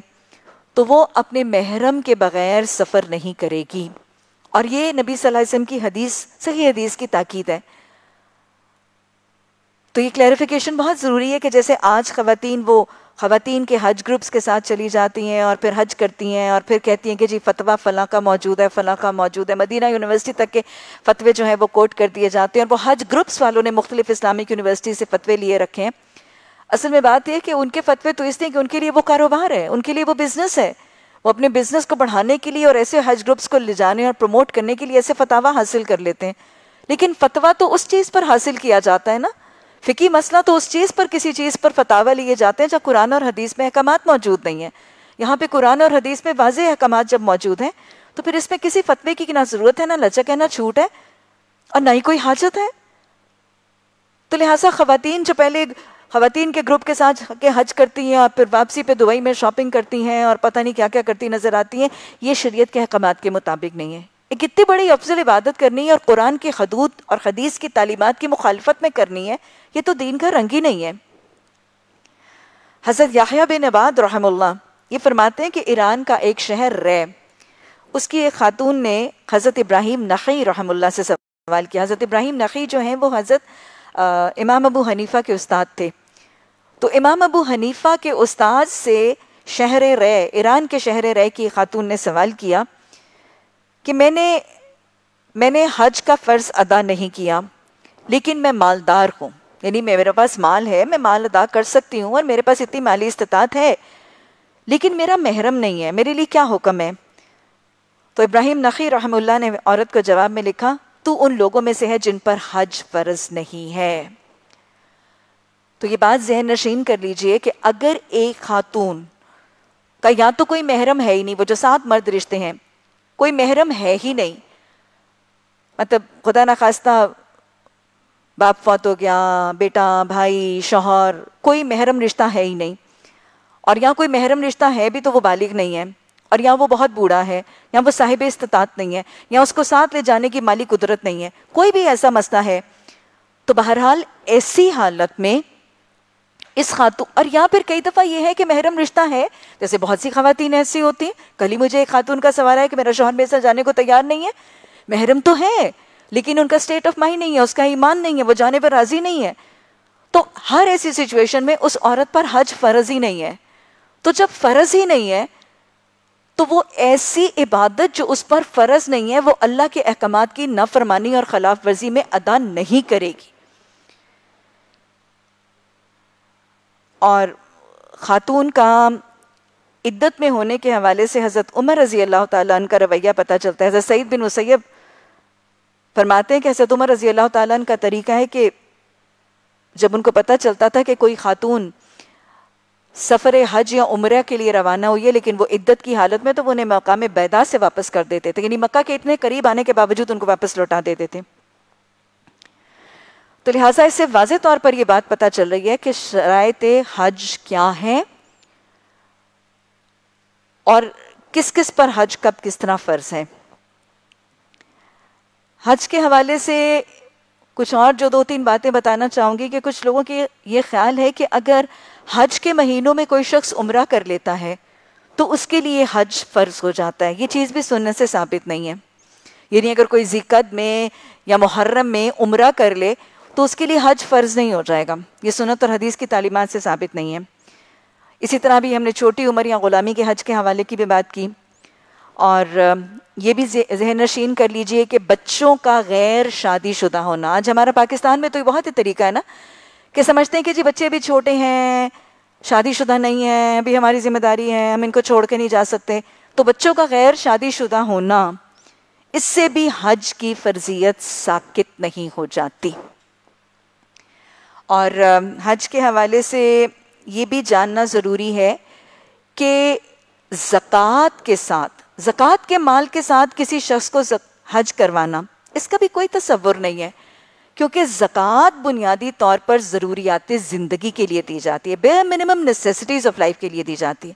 तो वो अपने महरम के बग़ैर सफ़र नहीं करेगी और ये नबी वसम की हदीस सही हदीस की ताकीद है तो ये क्लैरिफिकेशन बहुत ज़रूरी है कि जैसे आज ख़वातीन वो ख़वान के हज ग्रुप्स के साथ चली जाती हैं और फिर हज करती हैं और फिर कहती हैं कि जी फतवा फ़लाँ का मौजूद है फ़लाँ का मौजूद है मदीना यूनिवर्सिटी तक के फ़तवे जो हैं वो कोट कर दिए जाते हैं और वो हज ग्रुप्स वालों ने मुख्तलिफ इस्लामिक यूनिवर्सिटी से फ़तवे लिए रखे हैं असल में बात यह कि उनके फ़तवे तो इसलिए कि उनके लिए वो कारोबार है उनके लिए वो बिज़नेस है वो अपने बिज़नेस को बढ़ाने के लिए और ऐसे हज ग्रुप्स को ले जाने और प्रमोट करने के लिए ऐसे फ़तवा हासिल कर लेते हैं लेकिन फतवा तो उस चीज़ पर हासिल किया जाता है ना फ़िकी मसला तो उस चीज़ पर किसी चीज़ पर फतावा लिए जाते हैं जब कुरान और हदीस में अहकाम मौजूद नहीं है यहाँ पे कुरान और हदीस में वाज अहकाम जब मौजूद हैं तो फिर इसमें किसी फतवे की ना ज़रूरत है ना लचक है ना छूट है और ना ही कोई हाजत है तो लिहाजा खातन जो पहले खातन के ग्रुप के साथ के हज करती हैं और फिर वापसी पे दुबई में शॉपिंग करती हैं और पता नहीं क्या क्या करती नज़र आती हैं ये शरीयत के अहकाम के मुताबिक नहीं है एक इतनी बड़ी अफजल इबादत करनी है और कुरान की हदूद और हदीस की तालीमत की मुखालफत में करनी है ये तो दीन का रंग ही नहीं है हज़रत याहिया बिन अबाद रहमुल्ला ये फरमाते हैं कि ईरान का एक शहर रे उसकी एक खातून ने हज़रत इब्राहिम नखी रहमुल्ला से सवाल किया हज़रत इब्राहिम नखी जो हैं वो हज़रत इमाम अबू हनीफ़ा के उस्ताद थे तो इमाम अबू हनीफ़ा के उस्ताद से शहर रे ईरान के शहर रे की खातून ने सवाल किया कि मैंने मैंने हज का फ़र्ज़ अदा नहीं किया लेकिन मैं मालदार हूँ यानी मेरे पास माल है मैं माल अदा कर सकती हूँ और मेरे पास इतनी माली इस्तात है लेकिन मेरा महरम नहीं है मेरे लिए क्या हुक्म है तो इब्राहिम नखी रहमुल्ला ने औरत को जवाब में लिखा तू उन लोगों में से है जिन पर हज फर्ज नहीं है तो ये बात जहन नशीन कर लीजिए कि अगर एक खातून का या तो कोई महरम है ही नहीं वो जो सात मर्द रिश्ते हैं कोई महरम है ही नहीं मतलब खुदा न खास्ता बाप फौत हो गया बेटा भाई शोहर कोई महरम रिश्ता है ही नहीं और यहाँ कोई महरम रिश्ता है भी तो वो बालिग नहीं है और यहाँ वो बहुत बूढ़ा है यहाँ वो साहिब इस्तात नहीं है यहाँ उसको साथ ले जाने की माली कुदरत नहीं है कोई भी ऐसा मसला है तो बहरहाल ऐसी हालत में इस खातू और या फिर कई दफ़ा ये है कि महरम रिश्ता है जैसे बहुत सी खातन ऐसी होती कल ही मुझे एक खातून का सवाल है कि मेरा शोहर मेरे साथ जाने को तैयार नहीं है महरम तो है लेकिन उनका स्टेट ऑफ माइंड नहीं है उसका ईमान नहीं है वो जाने पर राजी नहीं है तो हर ऐसी सिचुएशन में उस औरत पर हज फर्ज ही नहीं है तो जब फर्ज ही नहीं है तो वो ऐसी इबादत जो उस पर फर्ज नहीं है वो अल्लाह के अहकाम की नाफरमानी और खिलाफ वर्जी में अदा नहीं करेगी और ख़ातून का इद्दत में होने के हवाले से हज़रत उमर रज़ी अल्लाह ताली का रवैया पता चलता है हज़रत सईद बिन उसैब फरमाते हैं कि हज़रत उमर रज़ी अल्लाह ताली का तरीका है कि जब उनको पता चलता था कि कोई ख़ातून सफ़र हज या उम्र के लिए रवाना हुई है लेकिन वो इद्दत की हालत में तो वो उन्हें मकाम बैदा से वापस कर देते थे यानी मक्का के इतने करीब आने के बावजूद उनको वापस लौटा देते थे तो लिहाजा इससे वाज तौर पर यह बात पता चल रही है कि शरात हज क्या है और किस किस पर हज कब किस तरह फ़र्ज है हज के हवाले से कुछ और जो दो तीन बातें बताना चाहूंगी कि कुछ लोगों के ये ख्याल है कि अगर हज के महीनों में कोई शख्स उम्र कर लेता है तो उसके लिए हज फ़र्ज हो जाता है ये चीज़ भी सुनने से साबित नहीं है यानी अगर कोई जिकत में या मुहर्रम में उम्र कर ले तो उसके लिए हज फ़र्ज़ नहीं हो जाएगा ये सुनत और हदीस की तालीमत से साबित नहीं है इसी तरह भी हमने छोटी उम्र या ग़ुलामी के हज के हवाले की भी बात की और ये भी जहन नशीन कर लीजिए कि बच्चों का गैर शादीशुदा होना आज हमारा पाकिस्तान में तो ये बहुत ही तरीका है ना कि समझते हैं कि जी बच्चे भी छोटे हैं शादीशुदा नहीं हैं अभी हमारी जिम्मेदारी है हम इनको छोड़ के नहीं जा सकते तो बच्चों का गैर शादीशुदा होना इससे भी हज की फर्जियत साकित नहीं हो जाती और हज के हवाले से ये भी जानना ज़रूरी है कि ज़क़़त के साथ ज़क़़त के माल के साथ किसी शख्स को हज करवाना इसका भी कोई तस्वुर नहीं है क्योंकि ज़क़़त बुनियादी तौर पर ज़रूरियात ज़िंदगी के लिए दी जाती है bare minimum necessities of life के लिए दी जाती है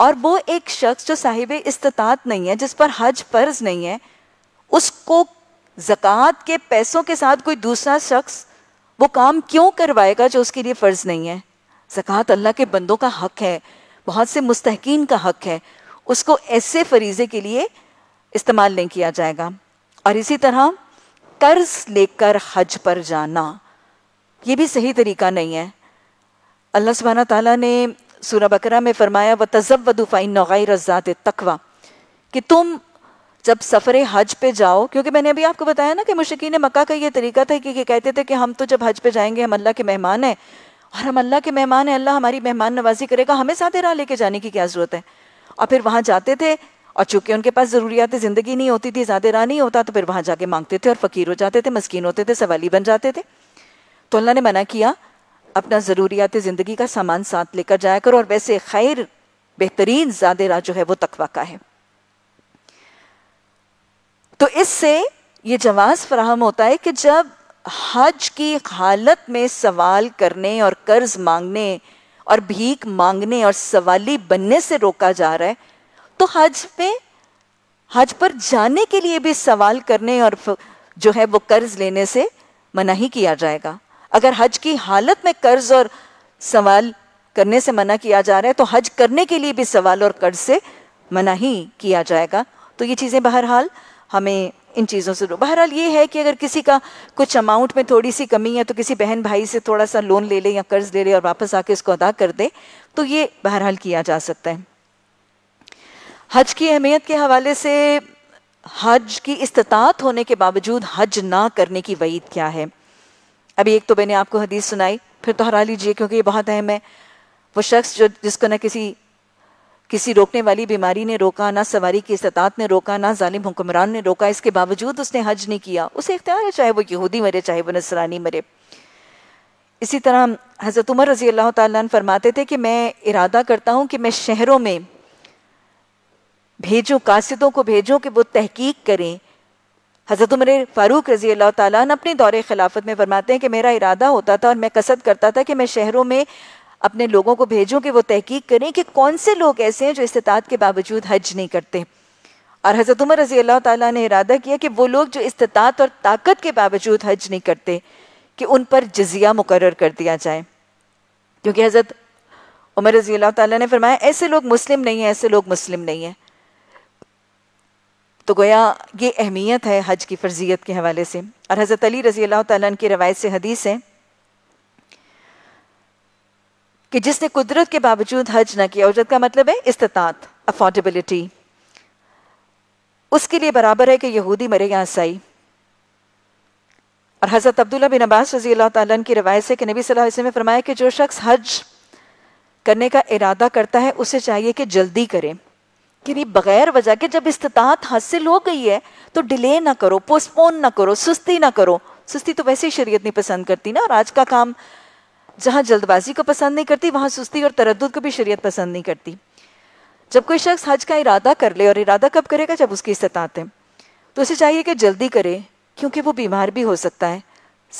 और वो एक शख्स जो साहिब इस्तात नहीं है जिस पर हज फ़र्ज़ नहीं है उसको ज़क़़त के पैसों के साथ कोई दूसरा शख्स वो काम क्यों करवाएगा जो उसके लिए फ़र्ज़ नहीं है जक़ात अल्लाह के बंदों का हक है बहुत से मुस्तकिन का हक है उसको ऐसे फरीज़े के लिए इस्तेमाल नहीं किया जाएगा और इसी तरह कर्ज लेकर हज पर जाना ये भी सही तरीका नहीं है अल्लाह सुबहाना ताला ने सूरा बकरा में फरमाया व तजब वदूफ़ाइन नौ रजात तकवा कि तुम जब सफ़र हज पे जाओ क्योंकि मैंने अभी आपको बताया ना कि मुश्किन मक्का का ये तरीका था कि ये कहते थे कि हम तो जब हज पे जाएंगे हम अल्लाह के मेहमान हैं और हम अल्लाह के मेहमान हैं अल्लाह हमारी मेहमान नवाजी करेगा हमें साथे राह लेके जाने की क्या ज़रूरत है और फिर वहां जाते थे और चूंकि उनके पास ज़रूरियात ज़िंदगी नहीं होती थी ज़्यादा राह नहीं होता तो फिर वहां जाके मांगते थे और फ़कीर हो जाते थे मस्किन होते थे सवाली बन जाते थे तो अल्लाह ने मना किया अपना ज़रूरियात ज़िंदगी का सामान साथ लेकर जाया करो और वैसे खैर बेहतरीन ज़्यादा राह जो है वो तकवा का है तो इससे ये जवाब फ्राहम होता है कि जब हज की हालत में सवाल करने और कर्ज मांगने और भीख मांगने और सवाली बनने से रोका जा रहा है तो हज पे हज पर जाने के लिए भी सवाल करने और जो है वो कर्ज लेने से मना ही किया जाएगा अगर हज की हालत में कर्ज और सवाल करने से मना किया जा रहा है तो हज करने के लिए भी सवाल और कर्ज से मना ही किया जाएगा तो ये चीज़ें बहरहाल हमें इन चीज़ों से बहरहाल ये है कि अगर किसी का कुछ अमाउंट में थोड़ी सी कमी है तो किसी बहन भाई से थोड़ा सा लोन ले ले या कर्ज ले ले और वापस आके उसको अदा कर दे तो ये बहरहाल किया जा सकता है हज की अहमियत के हवाले से हज की इस्तात होने के बावजूद हज ना करने की वईद क्या है अभी एक तो मैंने आपको हदीस सुनाई फिर दोहरा तो लीजिए क्योंकि ये बहुत अहम है वो शख्स जो जिसको ना किसी किसी रोकने वाली बीमारी ने रोका ना सवारी की इस्तात ने रोका ना जालिम हुक्मरान ने रोका इसके बावजूद उसने हज नहीं किया उसे इख्तियार है चाहे वो यहूदी मरे चाहे वो नसरानी मरे इसी तरह हज़रत उमर रजी अल्लाह तरमाते फरमाते थे कि मैं इरादा करता हूँ कि मैं शहरों में भेजूँ कासिदों को भेजूँ कि वो तहकीक करें हज़रत उमर फ़ारूक रजी अल्लाह ताला अपने दौरे खिलाफत में फरमाते हैं कि मेरा इरादा होता था और मैं कसद करता था कि मैं शहरों में अपने लोगों को भेजूं कि वो तहकीक करें कि कौन से लोग ऐसे हैं जो इस्तात के बावजूद हज नहीं करते और हज़रत उमर रजी अल्लाह ताला ने इरादा किया कि वो लोग जो इस्तात और ताकत के बावजूद हज नहीं करते कि उन पर जजिया मुकर कर दिया जाए क्योंकि हज़रत उमर रजी अल्लाह ताला ने फरमाया ऐसे लोग मुस्लिम नहीं हैं ऐसे लोग मुस्लिम नहीं हैं तो गोया ये अहमियत है हज की फर्जियत के हवाले से और हज़रत अली रजी अल्लाह तवायत से हदीस है कि जिसने कुदरत के बावजूद हज ना किया उजरत का मतलब है इस्तात अफोर्डेबिलिटी उसके लिए बराबर है कि यहूदी मरे या ईसाई और हज़रत अब्दुल्ला बिन अब्बास रजी अल्लाह तन की रवायत से कि नबी सल्लल्लाहु अलैहि वसल्लम फरमाया कि जो शख्स हज करने का इरादा करता है उसे चाहिए कि जल्दी करें कि बगैर वजह के जब इस्तात हासिल हो गई है तो डिले ना करो पोस्टपोन ना करो सुस्ती ना करो सुस्ती तो वैसे ही शरीय नहीं पसंद करती ना और आज का काम जहाँ जल्दबाजी को पसंद नहीं करती वहाँ सुस्ती और तरद को भी शरीयत पसंद नहीं करती जब कोई शख्स हज का इरादा कर ले और इरादा कब करेगा जब उसकी इस्तात है तो उसे चाहिए कि जल्दी करे क्योंकि वो बीमार भी हो सकता है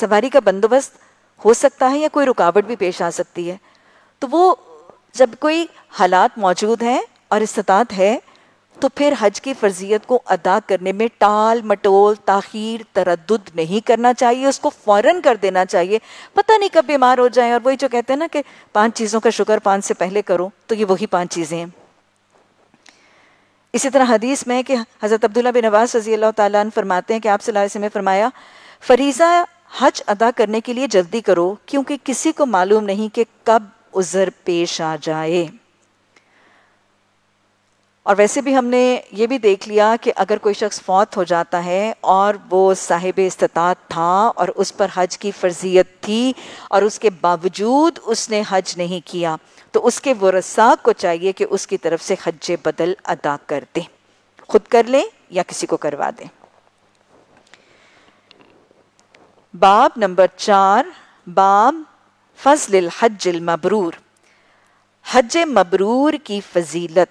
सवारी का बंदोबस्त हो सकता है या कोई रुकावट भी पेश आ सकती है तो वो जब कोई हालात मौजूद हैं और इस्तात है तो फिर हज की फर्जियत को अदा करने में टाल मटोल ताखीर तरद नहीं करना चाहिए उसको फ़ौरन कर देना चाहिए पता नहीं कब बीमार हो जाए और वही जो कहते हैं ना कि पांच चीज़ों का शुक्र पांच से पहले करो तो ये वही पांच चीज़ें हैं इसी तरह हदीस में कि हज़रत अब्दुल्ला बिन नवाज रजी अल्लाह ताली फरमाते हैं कि आप सलाह में फरमाया फरीज़ा हज अदा करने के लिए जल्दी करो क्योंकि किसी को मालूम नहीं कि कब उज़र पेश आ जाए और वैसे भी हमने ये भी देख लिया कि अगर कोई शख्स फौत हो जाता है और वो साहिब इस्तात था और उस पर हज की फर्जियत थी और उसके बावजूद उसने हज नहीं किया तो उसके वसा को चाहिए कि उसकी तरफ से हज बदल अदा कर दें खुद कर लें या किसी को करवा दें बाब नंबर चार बाब फजल हज मबरूर हज मबरूर की फजीलत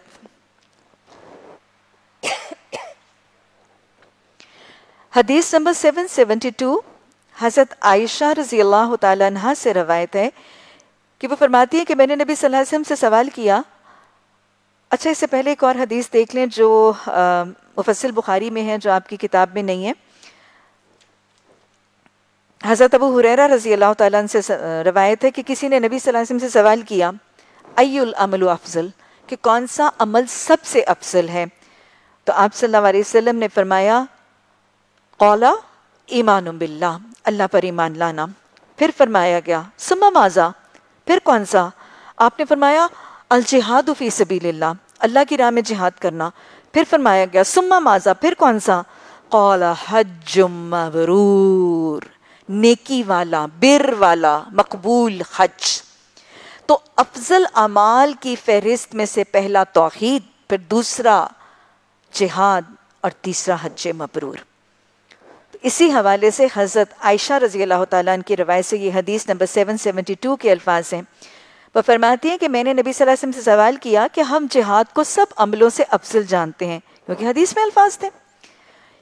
हदीस नंबर 772 हज़रत आयशा रजी अल्लाह तह से रवायत है कि वो फरमाती है कि मैंने नबी सल्लल्लाहु अलैहि वसल्लम से सवाल किया अच्छा इससे पहले एक और हदीस देख लें जो मुफसल बुखारी में है जो आपकी किताब में नहीं है हज़रत अबू हुरैरा रजी अल्लाह तह से रवायत है कि किसी ने नबी सल्लल्लाहु से सवाल किया अयुल अफजल कि कौन सा अमल सबसे अफजल है तो आप सल्लल्लाहु अलैहि वसल्लम ने फरमाया कौला ईमान बिल्ला अल्लाह पर ईमान लाना फिर फरमाया गया सुम्मा माजा फिर कौन सा आपने फरमाया अल जिहादफ़ी अल्लाह की राह में जिहाद करना फिर फरमाया गया सुम्मा माजा फिर कौन सा कौला हज मबरूर नेकी वाला बिर वाला मकबूल हज तो अफजल अमाल की फहरिस्त में से पहला तोहद फिर दूसरा जिहाद और तीसरा हज मबरूर इसी हवाले से हज़रत आयशा रज़ी अल्लाह ताली की रवायत से ये हदीस नंबर सेवन टू के अल्फाज हैं वह फरमाती हैं कि मैंने नबी वसल्लम से सवाल किया कि हम जिहाद को सब अमलों से अफजल जानते हैं क्योंकि हदीस में अल्फाज थे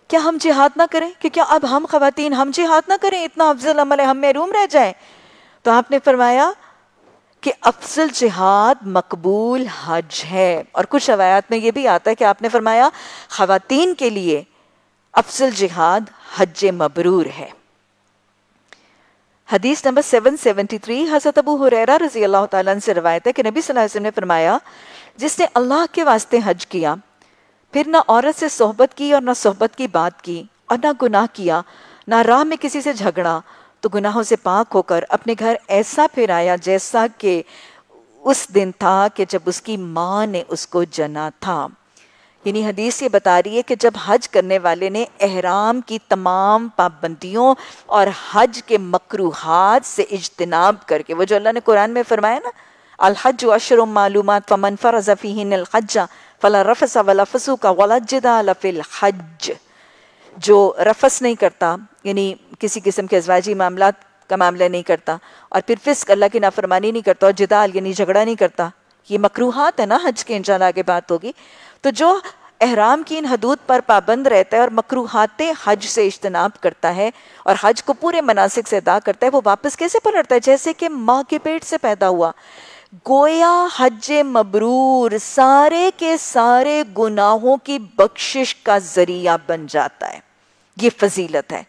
क्या हम जिहाद ना करें कि क्या अब हम खातन हम जिहाद ना करें इतना अफजल अमल है हम महरूम रह जाए तो आपने फरमाया कि अफजल जिहाद मकबूल हज है और कुछ रवायात में यह भी आता है कि आपने फरमाया खातन के लिए अफसल जिहाद हज मबरूर है हदीस नंबर 773 हज़रत अबू हुरैरा रजी अल्लाह तआला से रवायत है कि नबी सल्लल्लाहु अलैहि वसल्लम ने फरमाया जिसने अल्लाह के वास्ते हज किया फिर ना औरत से सोहबत की और ना सोहबत की बात की और ना गुनाह किया ना राह में किसी से झगड़ा तो गुनाहों से पाक होकर अपने घर ऐसा फिर आया जैसा कि उस दिन था कि जब उसकी माँ ने उसको जना था यानी हदीस ये बता रही है कि जब हज करने वाले ने अहराम की तमाम पाबंदियों और हज के मकरूहात से इजतनाब करके वो जो अल्लाह ने कुरान में फरमाया ना अलहज अशर मालूम फ़मन फ़रज़फ़ीन फ़ला रफ़सा वला फ़सूका लफ़िल हज जो रफ़स नहीं करता यानी किसी किस्म के अजवाजी मामला का मामला नहीं करता और फिर फिस्क अल्लाह की नाफरमानी नहीं करता और जिदाल यानी झगड़ा नहीं करता ये मकरूहत है ना हज के इंशाल्लाह आगे बात होगी तो जो अहराम की इन हदूद पर पाबंद रहता है और मकरूहत हज से इजतनाब करता है और हज को पूरे मनासिक से अदा करता है वो वापस कैसे पलटता है जैसे कि माँ के पेट से पैदा हुआ गोया हज मबरूर सारे के सारे गुनाहों की बख्शिश का जरिया बन जाता है ये फजीलत है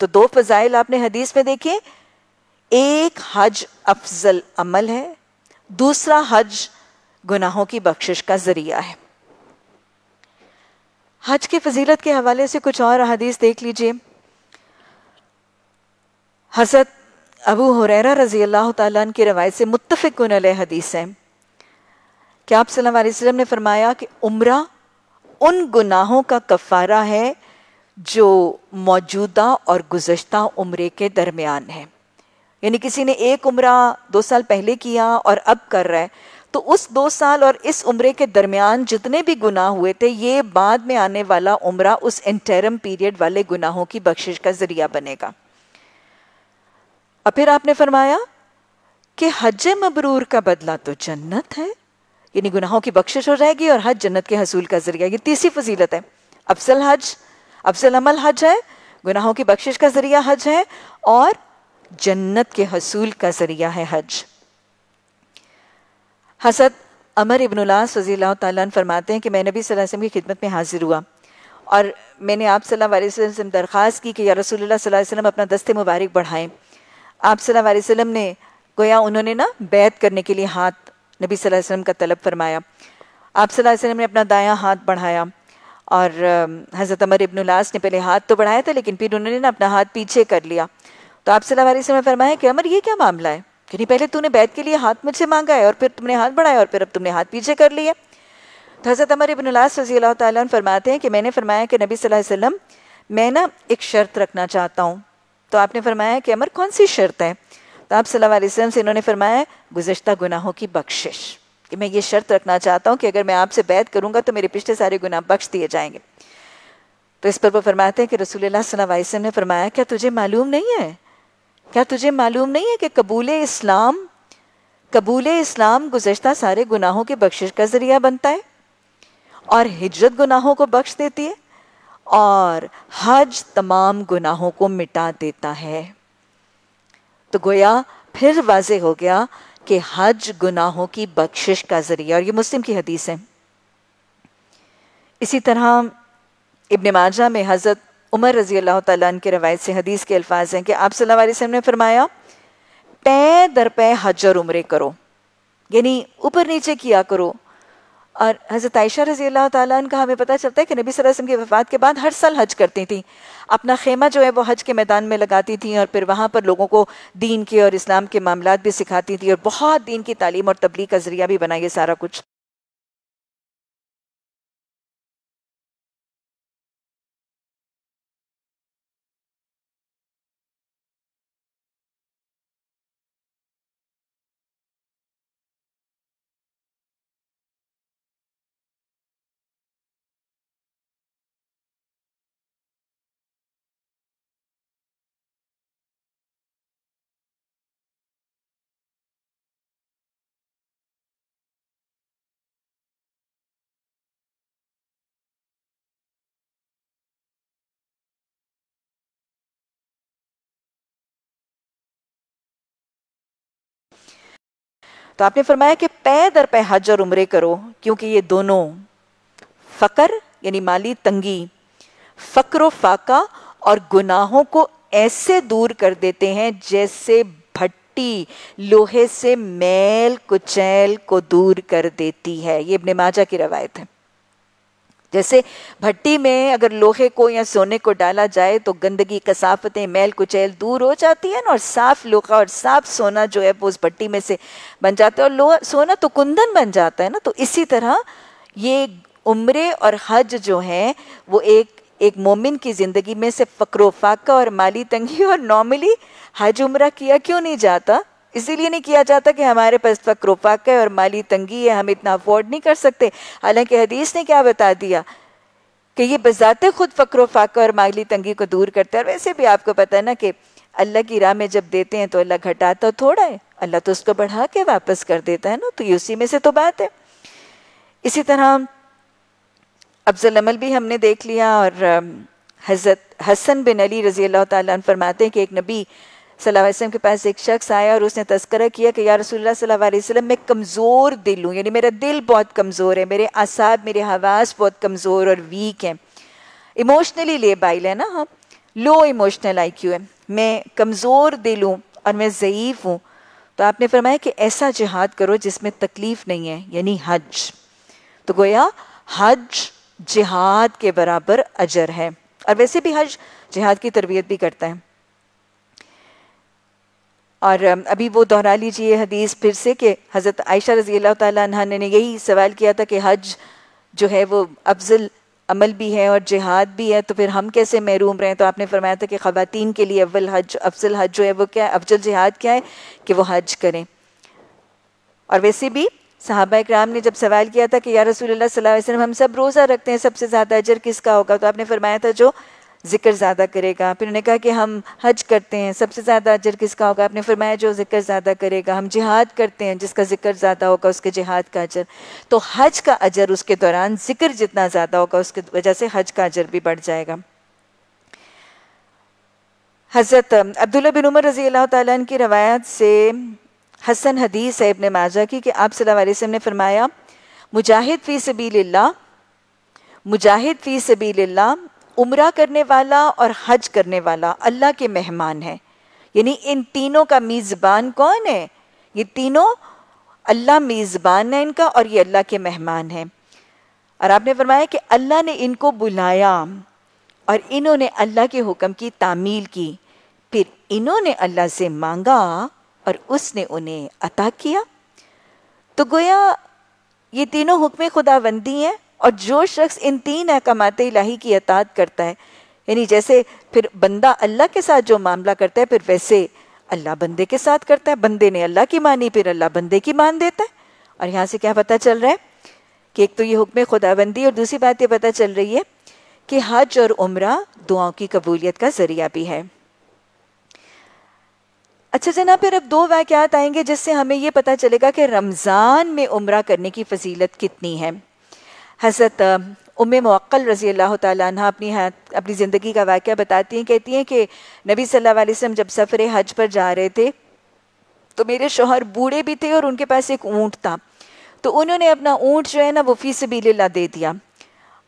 तो दो फजाइल आपने हदीस में देखे एक हज अफजल अमल है दूसरा हज गुनाहों की बख्शिश का जरिया है हज की फजीलत के हवाले से कुछ और अदीस देख लीजिए हसत अबू हुरैरा रज़ी अल्लाह तन की रवायत से मुतफ़िकन हदीस है क्या आप सल्लल्लाहु अलैहि वसल्लम ने फरमाया कि उम्र उन गुनाहों का कफ़ारा है जो मौजूदा और गुजशत उम्र के दरमियान है यानी किसी ने एक उम्र दो साल पहले किया और अब कर रहा है तो उस दो साल और इस उम्र के दरमियान जितने भी गुनाह हुए थे ये बाद में आने वाला उम्र उस इंटरम पीरियड वाले गुनाहों की बख्शिश का जरिया बनेगा और फिर आपने फरमाया कि हज मबरूर का बदला तो जन्नत है यानी गुनाहों की बख्शिश हो जाएगी और हज जन्नत के हसूल का जरिया ये तीसरी फजीलत है अफसल हज अफसल अमल हज है गुनाहों की बख्शिश का जरिया हज है और जन्नत के हसूल का जरिया है हज हसद अमर इबनलास रजी तन फरमाते हैं कि मैं नबी वसम की खिदमत में हाजिर हुआ और मैंने आप सल्लल्लाहु अलैहि वसल्लम दरख्वास्त की कि या रसूलुल्लाह सल्लल्लाहु अलैहि वसल्लम अपना दस्ते मुबारक बढ़ाएं आप सल्लल्लाहु अलैहि वसल्लम ने गोया उन्होंने ना बैत करने के लिए हाथ नबी सल्लल्लाहु अलैहि वसल्लम का तलब फरमाया आप सल्लल्लाहु अलैहि वसल्लम ने अपना दायां हाथ बढ़ाया और हज़रत अमर इबनलास ने पहले हाथ तो बढ़ाया था लेकिन फिर उन्होंने ना अपना हाथ पीछे कर लिया तो आप सल्लल्लाहु अलैहि वसल्लम ने फरमाया कि अमर ये क्या मामला है क्योंकि पहले तूने बैत के लिए हाथ मुझसे मांगा है और फिर तुमने हाथ बढ़ाया और फिर अब तुमने हाथ पीछे कर लिया तो हज़रत अमर इबनलास रजी अल्लाह तन फरमाते हैं कि मैंने फरमाया कि नबी सल्लल्लाहु वसल्लम मैं ना एक शर्त रखना चाहता हूँ तो आपने फरमाया कि अमर कौन सी शर्त है तो आप सल्लल्लाहु से इन्होंने फरमाया गुजशत गुनाहों की बख्शिश कि मैं ये शर्त रखना चाहता हूँ कि अगर मैं आपसे बैत करूँगा तो मेरे पिछले सारे गुनाह बख्श दिए जाएंगे तो इस पर वो फरमाते हैं कि रसूल सल्लल्लाहु ने फरमाया क्या तुझे मालूम नहीं है क्या तुझे मालूम नहीं है कि कबूल इस्लाम कबूल इस्लाम गुजश्ता सारे गुनाहों की बख्शिश का ज़रिया बनता है और हिजरत गुनाहों को बख्श देती है और हज तमाम गुनाहों को मिटा देता है तो गोया फिर वाज हो गया कि हज गुनाहों की बख्शिश का ज़रिया और ये मुस्लिम की हदीस है इसी तरह इब्न माजा में हज़रत उमर रजी अल्लाह तन के रवायत से हदीस के अल्फाज हैं कि आप सल्लल्लाहु अलैहि वसल्लम ने फरमाया पै दर पे हज और उम्र करो यानी ऊपर नीचे किया करो और हज़रत आयशा रजी अल्लाह तन का हमें पता चलता है कि नबी वसल्लम के वफ़ात के बाद हर साल हज करती थी अपना खेमा जो है वो हज के मैदान में लगाती थी और फिर वहाँ पर लोगों को दीन के और इस्लाम के मामला भी सिखाती थी और बहुत दीन की तालीम और तबलीग का ज़रिया भी बना ये सारा कुछ तो आपने फरमाया कि पै दर पै हज और उम्रे करो क्योंकि ये दोनों फ़कर यानी माली तंगी फ़क्र फाका और गुनाहों को ऐसे दूर कर देते हैं जैसे भट्टी लोहे से मैल कुचैल को दूर कर देती है ये इब्ने माजा की रवायत है जैसे भट्टी में अगर लोहे को या सोने को डाला जाए तो गंदगी कसाफतें मैल कुचैल दूर हो जाती है ना और साफ लोहा और साफ सोना जो है वो उस भट्टी में से बन जाता है और लोहा सोना तो कुंदन बन जाता है ना तो इसी तरह ये उम्र और हज जो हैं वो एक एक मोमिन की ज़िंदगी में से फ़क्र फाका और माली तंगी और नॉर्मली हज उम्र किया क्यों नहीं जाता इसीलिए नहीं किया जाता कि हमारे पास इस वक्त रुपाक है और माली तंगी है हम इतना अफोर्ड नहीं कर सकते हालांकि हदीस ने क्या बता दिया कि ये बजाते खुद फकर फाका और माली तंगी को दूर करते हैं और वैसे भी आपको पता है ना कि अल्लाह की राह में जब देते हैं तो अल्लाह घटाता तो थोड़ा है अल्लाह तो उसको बढ़ा के वापस कर देता है ना तो ये उसी में से तो बात है इसी तरह अफजल अमल भी हमने देख लिया और हज़रत हसन बिन अली रज़ी अल्लाह तरमाते हैं कि एक नबी वसम के पास एक शख्स आया और उसने तस्करा किया कि या रसोल्ला सल्ला अलैहि मैं कमज़ोर दिल हूँ यानी मेरा दिल बहुत कमज़ोर है मेरे असाब मेरे हवास बहुत कमज़ोर और वीक हैं इमोशनली लेबाइल है ना हम लो इमोशनल आई क्यू है मैं कमज़ोर दिल हूँ और मैं ज़यीफ़ हूँ तो आपने फरमाया कि ऐसा जिहाद करो जिसमें तकलीफ़ नहीं है यानी हज तो गोया हज जिहाद के बराबर अजर है और वैसे भी हज जिहाद की तरबियत भी करता है और अभी वो दोहरा लीजिए हदीस फिर से कि हज़रत आयशा रज़ी अल्लाह तह ने यही सवाल किया था कि हज जो है वो अफजल अमल भी है और जिहाद भी है तो फिर हम कैसे महरूम रहें तो आपने फरमाया था कि ख़वातीन के लिए अव्वल हज अफजल हज जो है वो क्या है अफजल जिहाद क्या है कि वो हज करें और वैसे भी साहबा इक्राम ने जब सवाल किया था कि या रसूल वसल्लम हम सब रोज़ा रखते हैं सबसे ज़्यादा अजर किसका होगा तो आपने फरमाया था जो जिक्र ज़्यादा करेगा फिर उन्होंने कहा कि हम हज करते हैं सबसे ज़्यादा अजर किसका होगा आपने फरमाया जो जिक्र ज़्यादा करेगा हम जिहाद करते हैं जिसका जिक्र ज़्यादा होगा उसके जिहाद का अजर तो हज का अजर उसके दौरान जिक्र जितना ज़्यादा होगा उसकी वजह से हज का अजर भी बढ़ जाएगा हज़रत अब्दुल्ला बिन उमर रज़ी अल्लाह तन की रवायत से हसन हदीस है इबन माजा की कि आप सल्लल्लाहु अलैहि वसल्लम ने फरमाया मुजाहिद फ़ी सबील मुजाहिद फ़ी सबील उम्र करने वाला और हज करने वाला अल्लाह के मेहमान है यानी इन तीनों का मेज़बान कौन है ये तीनों अल्लाह मेज़बान है इनका और ये अल्लाह के मेहमान हैं और आपने फरमाया कि अल्लाह ने इनको बुलाया और इन्होंने अल्लाह के हुक्म की तामील की फिर इन्होंने अल्लाह से मांगा और उसने उन्हें अता किया तो गोया ये तीनों हुक्म खुदाबंदी हैं और जो शख्स इन तीन अहकाम इलाही की अतात करता है यानी जैसे फिर बंदा अल्लाह के साथ जो मामला करता है फिर वैसे अल्लाह बंदे के साथ करता है बंदे ने अल्लाह की मानी फिर अल्लाह बंदे की मान देता है और यहाँ से क्या पता चल रहा है कि एक तो ये हुक्म खुदाबंदी और दूसरी बात ये पता चल रही है कि हज और उम्र दुआओं की कबूलियत का जरिया भी है अच्छा जना फिर अब दो वाक्यात आएंगे जिससे हमें ये पता चलेगा कि रमज़ान में उम्र करने की फजीलत कितनी है हज़रत उम मक्ल रज़ी अल्लाह तह अपनी हाँ, अपनी ज़िंदगी का वाक़ बताती हैं कहती हैं कि नबी सल्लल्लाहु अलैहि वसल्लम जब सफ़र हज पर जा रहे थे तो मेरे शोहर बूढ़े भी थे और उनके पास एक ऊँट था तो उन्होंने अपना ऊँट जो है ना वो फ़ी सबीला दे दिया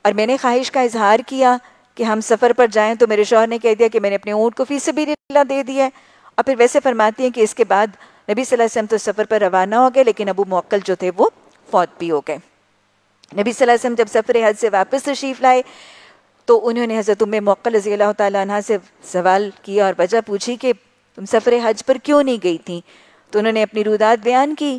और मैंने ख्वाहिश का इजहार किया कि हम सफ़र पर जाएँ तो मेरे शोहर ने कह दिया कि मैंने अपने ऊँट को फ़ीस सबीला दे दिया और फिर वैसे फरमाती हैं कि इसके बाद नबी वसल्लम तो सफ़र पर रवाना हो गए लेकिन अबू मक्ल जो थे वो फौत भी हो गए नबी वसम जब सफ़र हज से वापस तशरीफ़ लाए तो उन्होंने हज़रत उम मौक़ रजी अल्लाह तह से सवाल किया और वजह पूछी कि तुम सफ़र हज पर क्यों नहीं गई थी तो उन्होंने अपनी रुदात बयान की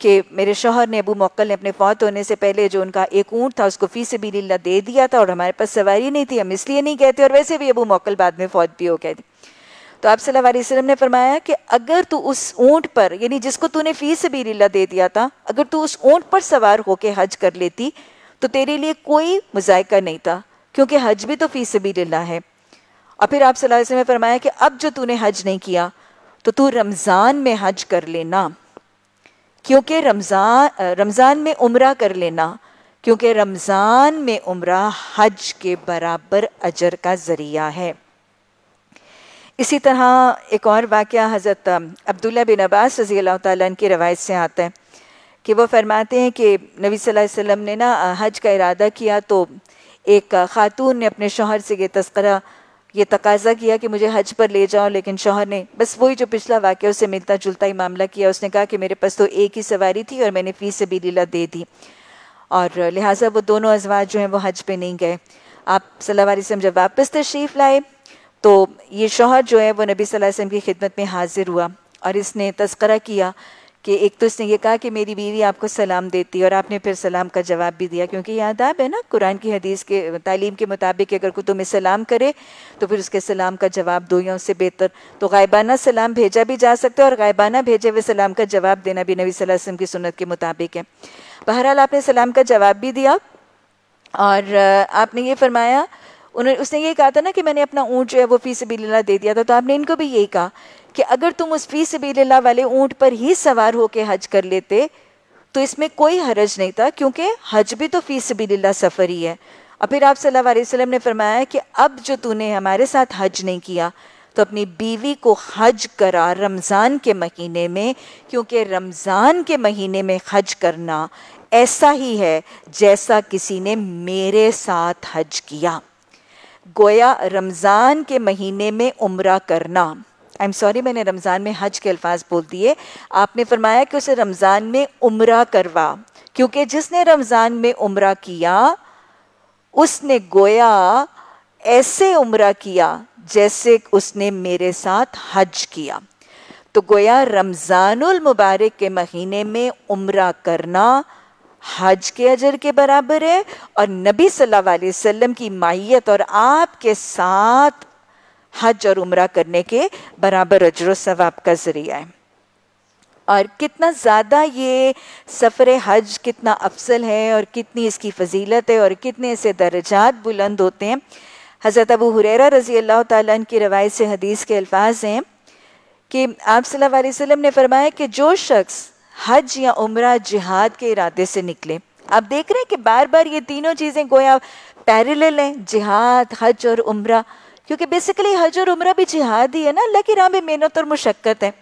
कि मेरे शोहर ने अबू मौकल ने अपने फौत होने से पहले जो उनका एक ऊँट था उसको फीस बिल्ला दे दिया था और हमारे पास सवारी नहीं थी हम इसलिए नहीं गए थे और वैसे भी अबू मौकल बाद में फौत भी हो गए थे तो आप सल्लाम ने फरमाया कि अगर तू उस ऊँट पर यानी जिसको तूने फी से भी लीला दे दिया था अगर तू उस ऊँट पर सवार होकर हज कर लेती तो तेरे लिए कोई मजायका नहीं था क्योंकि हज भी तो फी से भी लीला है और फिर आप सल्लाम ने फरमाया कि अब जो तूने हज नहीं किया तो तू रमज़ान में हज कर लेना क्योंकि रमज़ान रमज़ान में उम्र कर लेना क्योंकि रमज़ान में उम्र हज के बराबर अजर का ज़रिया है इसी तरह एक और वाक़ हज़रत अब्दुल्ला बिन अब्बास रज़ी अल्लाह तन की रवायत से आता है कि वो फरमाते हैं कि नबी सल्लल्लाहु अलैहि वसल्लम ने ना हज का इरादा किया तो एक ख़ातून ने अपने शोहर से ये तस्करा ये तकाजा किया कि मुझे हज पर ले जाओ लेकिन शोहर ने बस वही जो पिछला वाक़ उससे मिलता जुलता ही मामला किया उसने कहा कि मेरे पास तो एक ही सवारी थी और मैंने फ़ीस भी लीला दे दी और लिहाजा वो दोनों अजवाज जो हैं वो हज पर नहीं गए आप सल्ला वसम जब वापस तशरीफ़ लाए तो ये शोहर जो है वो नबी सल्लल्लाहु अलैहि वसल्लम की खिदमत में हाजिर हुआ और इसने तस्करा किया कि एक तो इसने ये कहा कि मेरी बीवी आपको सलाम देती है और आपने फिर सलाम का जवाब भी दिया क्योंकि यादाब है ना कुरान की हदीस के तालीम के मुताबिक अगर कोई तुम्हें सलाम करे तो फिर उसके सलाम का जवाब दो या उससे बेहतर तो गायबाना सलाम भेजा भी जा सकता है और गायबाना भेजे हुए सलाम का जवाब देना भी नबी सल्लल्लाहु अलैहि वसल्लम की सुन्नत के मुताबिक है बहरहाल आपने सलाम का जवाब भी दिया और आपने ये फरमाया उन्होंने उसने ये कहा था ना कि मैंने अपना ऊँट जो है वो फी सबीला दे दिया था तो आपने इनको भी यही कहा कि अगर तुम उस फी सबीला वाले ऊँट पर ही सवार होकर हज कर लेते तो इसमें कोई हरज नहीं था क्योंकि हज भी तो फी सबीला सफ़र ही है और फिर आप सल्लल्लाहु अलैहि वसल्लम ने फरमाया कि अब जो तूने हमारे साथ हज नहीं किया तो अपनी बीवी को हज करा रमज़ान के महीने में क्योंकि रमज़ान के महीने में हज करना ऐसा ही है जैसा किसी ने मेरे साथ हज किया गोया रमज़ान के महीने में उम्र करना आई एम सॉरी मैंने रमज़ान में हज के अल्फाज बोल दिए आपने फरमाया कि उसे रमज़ान में उम्र करवा क्योंकि जिसने रमज़ान में उम्र किया उसने गोया ऐसे उम्र किया जैसे उसने मेरे साथ हज किया तो गोया रमज़ानुल मुबारक के महीने में उम्र करना हज के अजर के बराबर है और नबी सल्लल्लाहु अलैहि वसल्लम की माइत और आपके साथ हज और उम्र करने के बराबर अजर सवाब का ज़रिया है और कितना ज़्यादा ये सफ़र हज कितना अफसल है और कितनी इसकी फजीलत है और कितने इसे दर्जात बुलंद होते हैं हज़रत अबू हुररा रज़ी अल्लाह ताली की रवायत से हदीस के अल्फाज हैं कि आप सल्लल्लाहु अलैहि वसल्लम ने फरमाया कि जो शख्स हज या उम्र जिहाद के इरादे से निकले आप देख रहे हैं कि बार बार ये तीनों चीज़ें गोया पैरल हैं जिहाद हज और उम्र क्योंकि बेसिकली हज और उम्र भी जिहाद ही है ना अल्लाह की राह में मेहनत और मुशक्क़त है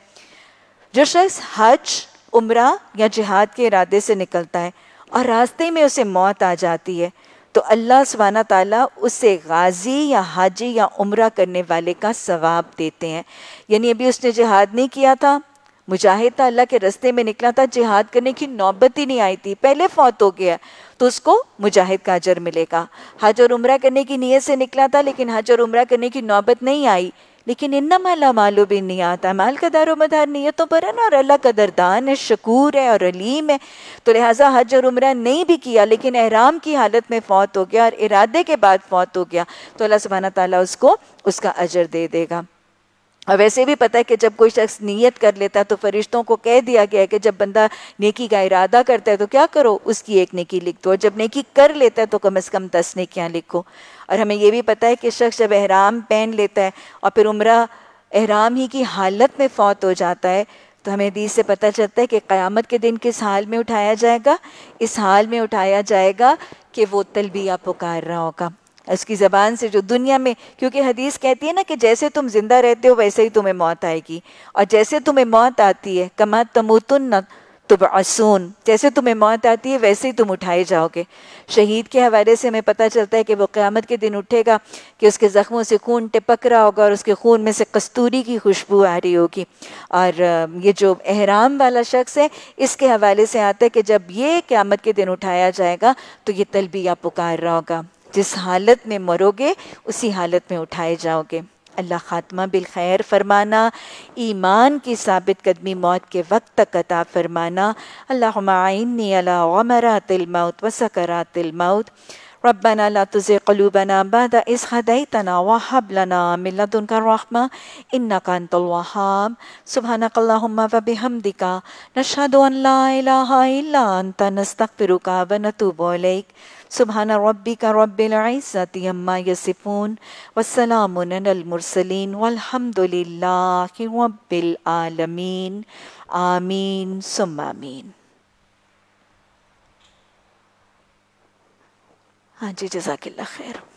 जो शख्स हज उम्र या जिहाद के इरादे से निकलता है और रास्ते में उसे मौत आ जाती है तो अल्लाह सुबाना ताला उसे गाजी या हाजी या उमरा करने वाले का सवाब देते हैं यानी अभी उसने जिहाद नहीं किया था मुजाहिद था तो अल्लाह के रस्ते में निकला था जिहाद करने की नौबत ही नहीं आई थी पहले फौत हो गया तो उसको मुजाहिद का अजर मिलेगा हज और उम्र करने की नीयत से निकला था लेकिन हज और उम्र करने की नौबत नहीं आई लेकिन इन्ना माला मालूम भी नहीं आता माल का दारो मदार नीयतों पर है ना और अल्लाह का दरदान है शकूर है और अलीम है तो लिहाजा हज और उम्र नहीं भी किया लेकिन एहराम की हालत में फौत हो गया और इरादे के बाद फौत हो गया तो अल्लाह सुबहाना तला उसको उसका अजर दे देगा और वैसे भी पता है कि जब कोई शख्स नीयत कर लेता है तो फरिश्तों को कह दिया गया है कि जब बंदा नेकी का इरादा करता है तो क्या करो उसकी एक नेकी लिख दो और जब नेकी कर लेता है तो कम अज़ कम दस नेकियाँ लिखो और हमें यह भी पता है कि शख्स जब एहराम पहन लेता है और फिर उम्र अहराम ही की हालत में फौत हो जाता है तो हमें दी से पता चलता है कि क़यामत के दिन किस हाल में उठाया जाएगा इस हाल में उठाया जाएगा कि वो तलबिया पुकार रहा होगा उसकी ज़बान से जो दुनिया में क्योंकि हदीस कहती है ना कि जैसे तुम जिंदा रहते हो वैसे ही तुम्हें मौत आएगी और जैसे तुम्हें मौत आती है कमा तमोतुन न असून जैसे तुम्हें मौत आती है वैसे ही तुम उठाए जाओगे शहीद के हवाले से हमें पता चलता है कि वो क़्यामत के दिन उठेगा कि उसके ज़ख्मों से खून टिपक रहा होगा और उसके खून में से कस्तूरी की खुशबू आ रही होगी और ये जो एहराम वाला शख्स है इसके हवाले से आता है कि जब ये क़्यामत के दिन उठाया जाएगा तो ये तलबिया पुकार रहा होगा जिस हालत में मरोगे उसी हालत में उठाए जाओगे अल्लाह ख़ात्मा बिल खैर फरमाना ईमान की साबित कदमी मौत के वक्त तक अता फरमाना अल्लाहनी अला वमरा तिलमौत व सकरा तिलमौत रब्बना ला तुज़े क़लूबना बाद इस हदैतना वहब लना मिन लदुनका रहमा इन्नका अंतल वहहब सुभानक अल्लाहुम्मा व बिहम्दिका नशहदु अन ला इलाहा इल्ला अंत سبحان ربك رب العزة يما يصفون والسلام على المرسلين والحمد لله رب العالمين آمين ثم آمين جی جزاک اللہ خیر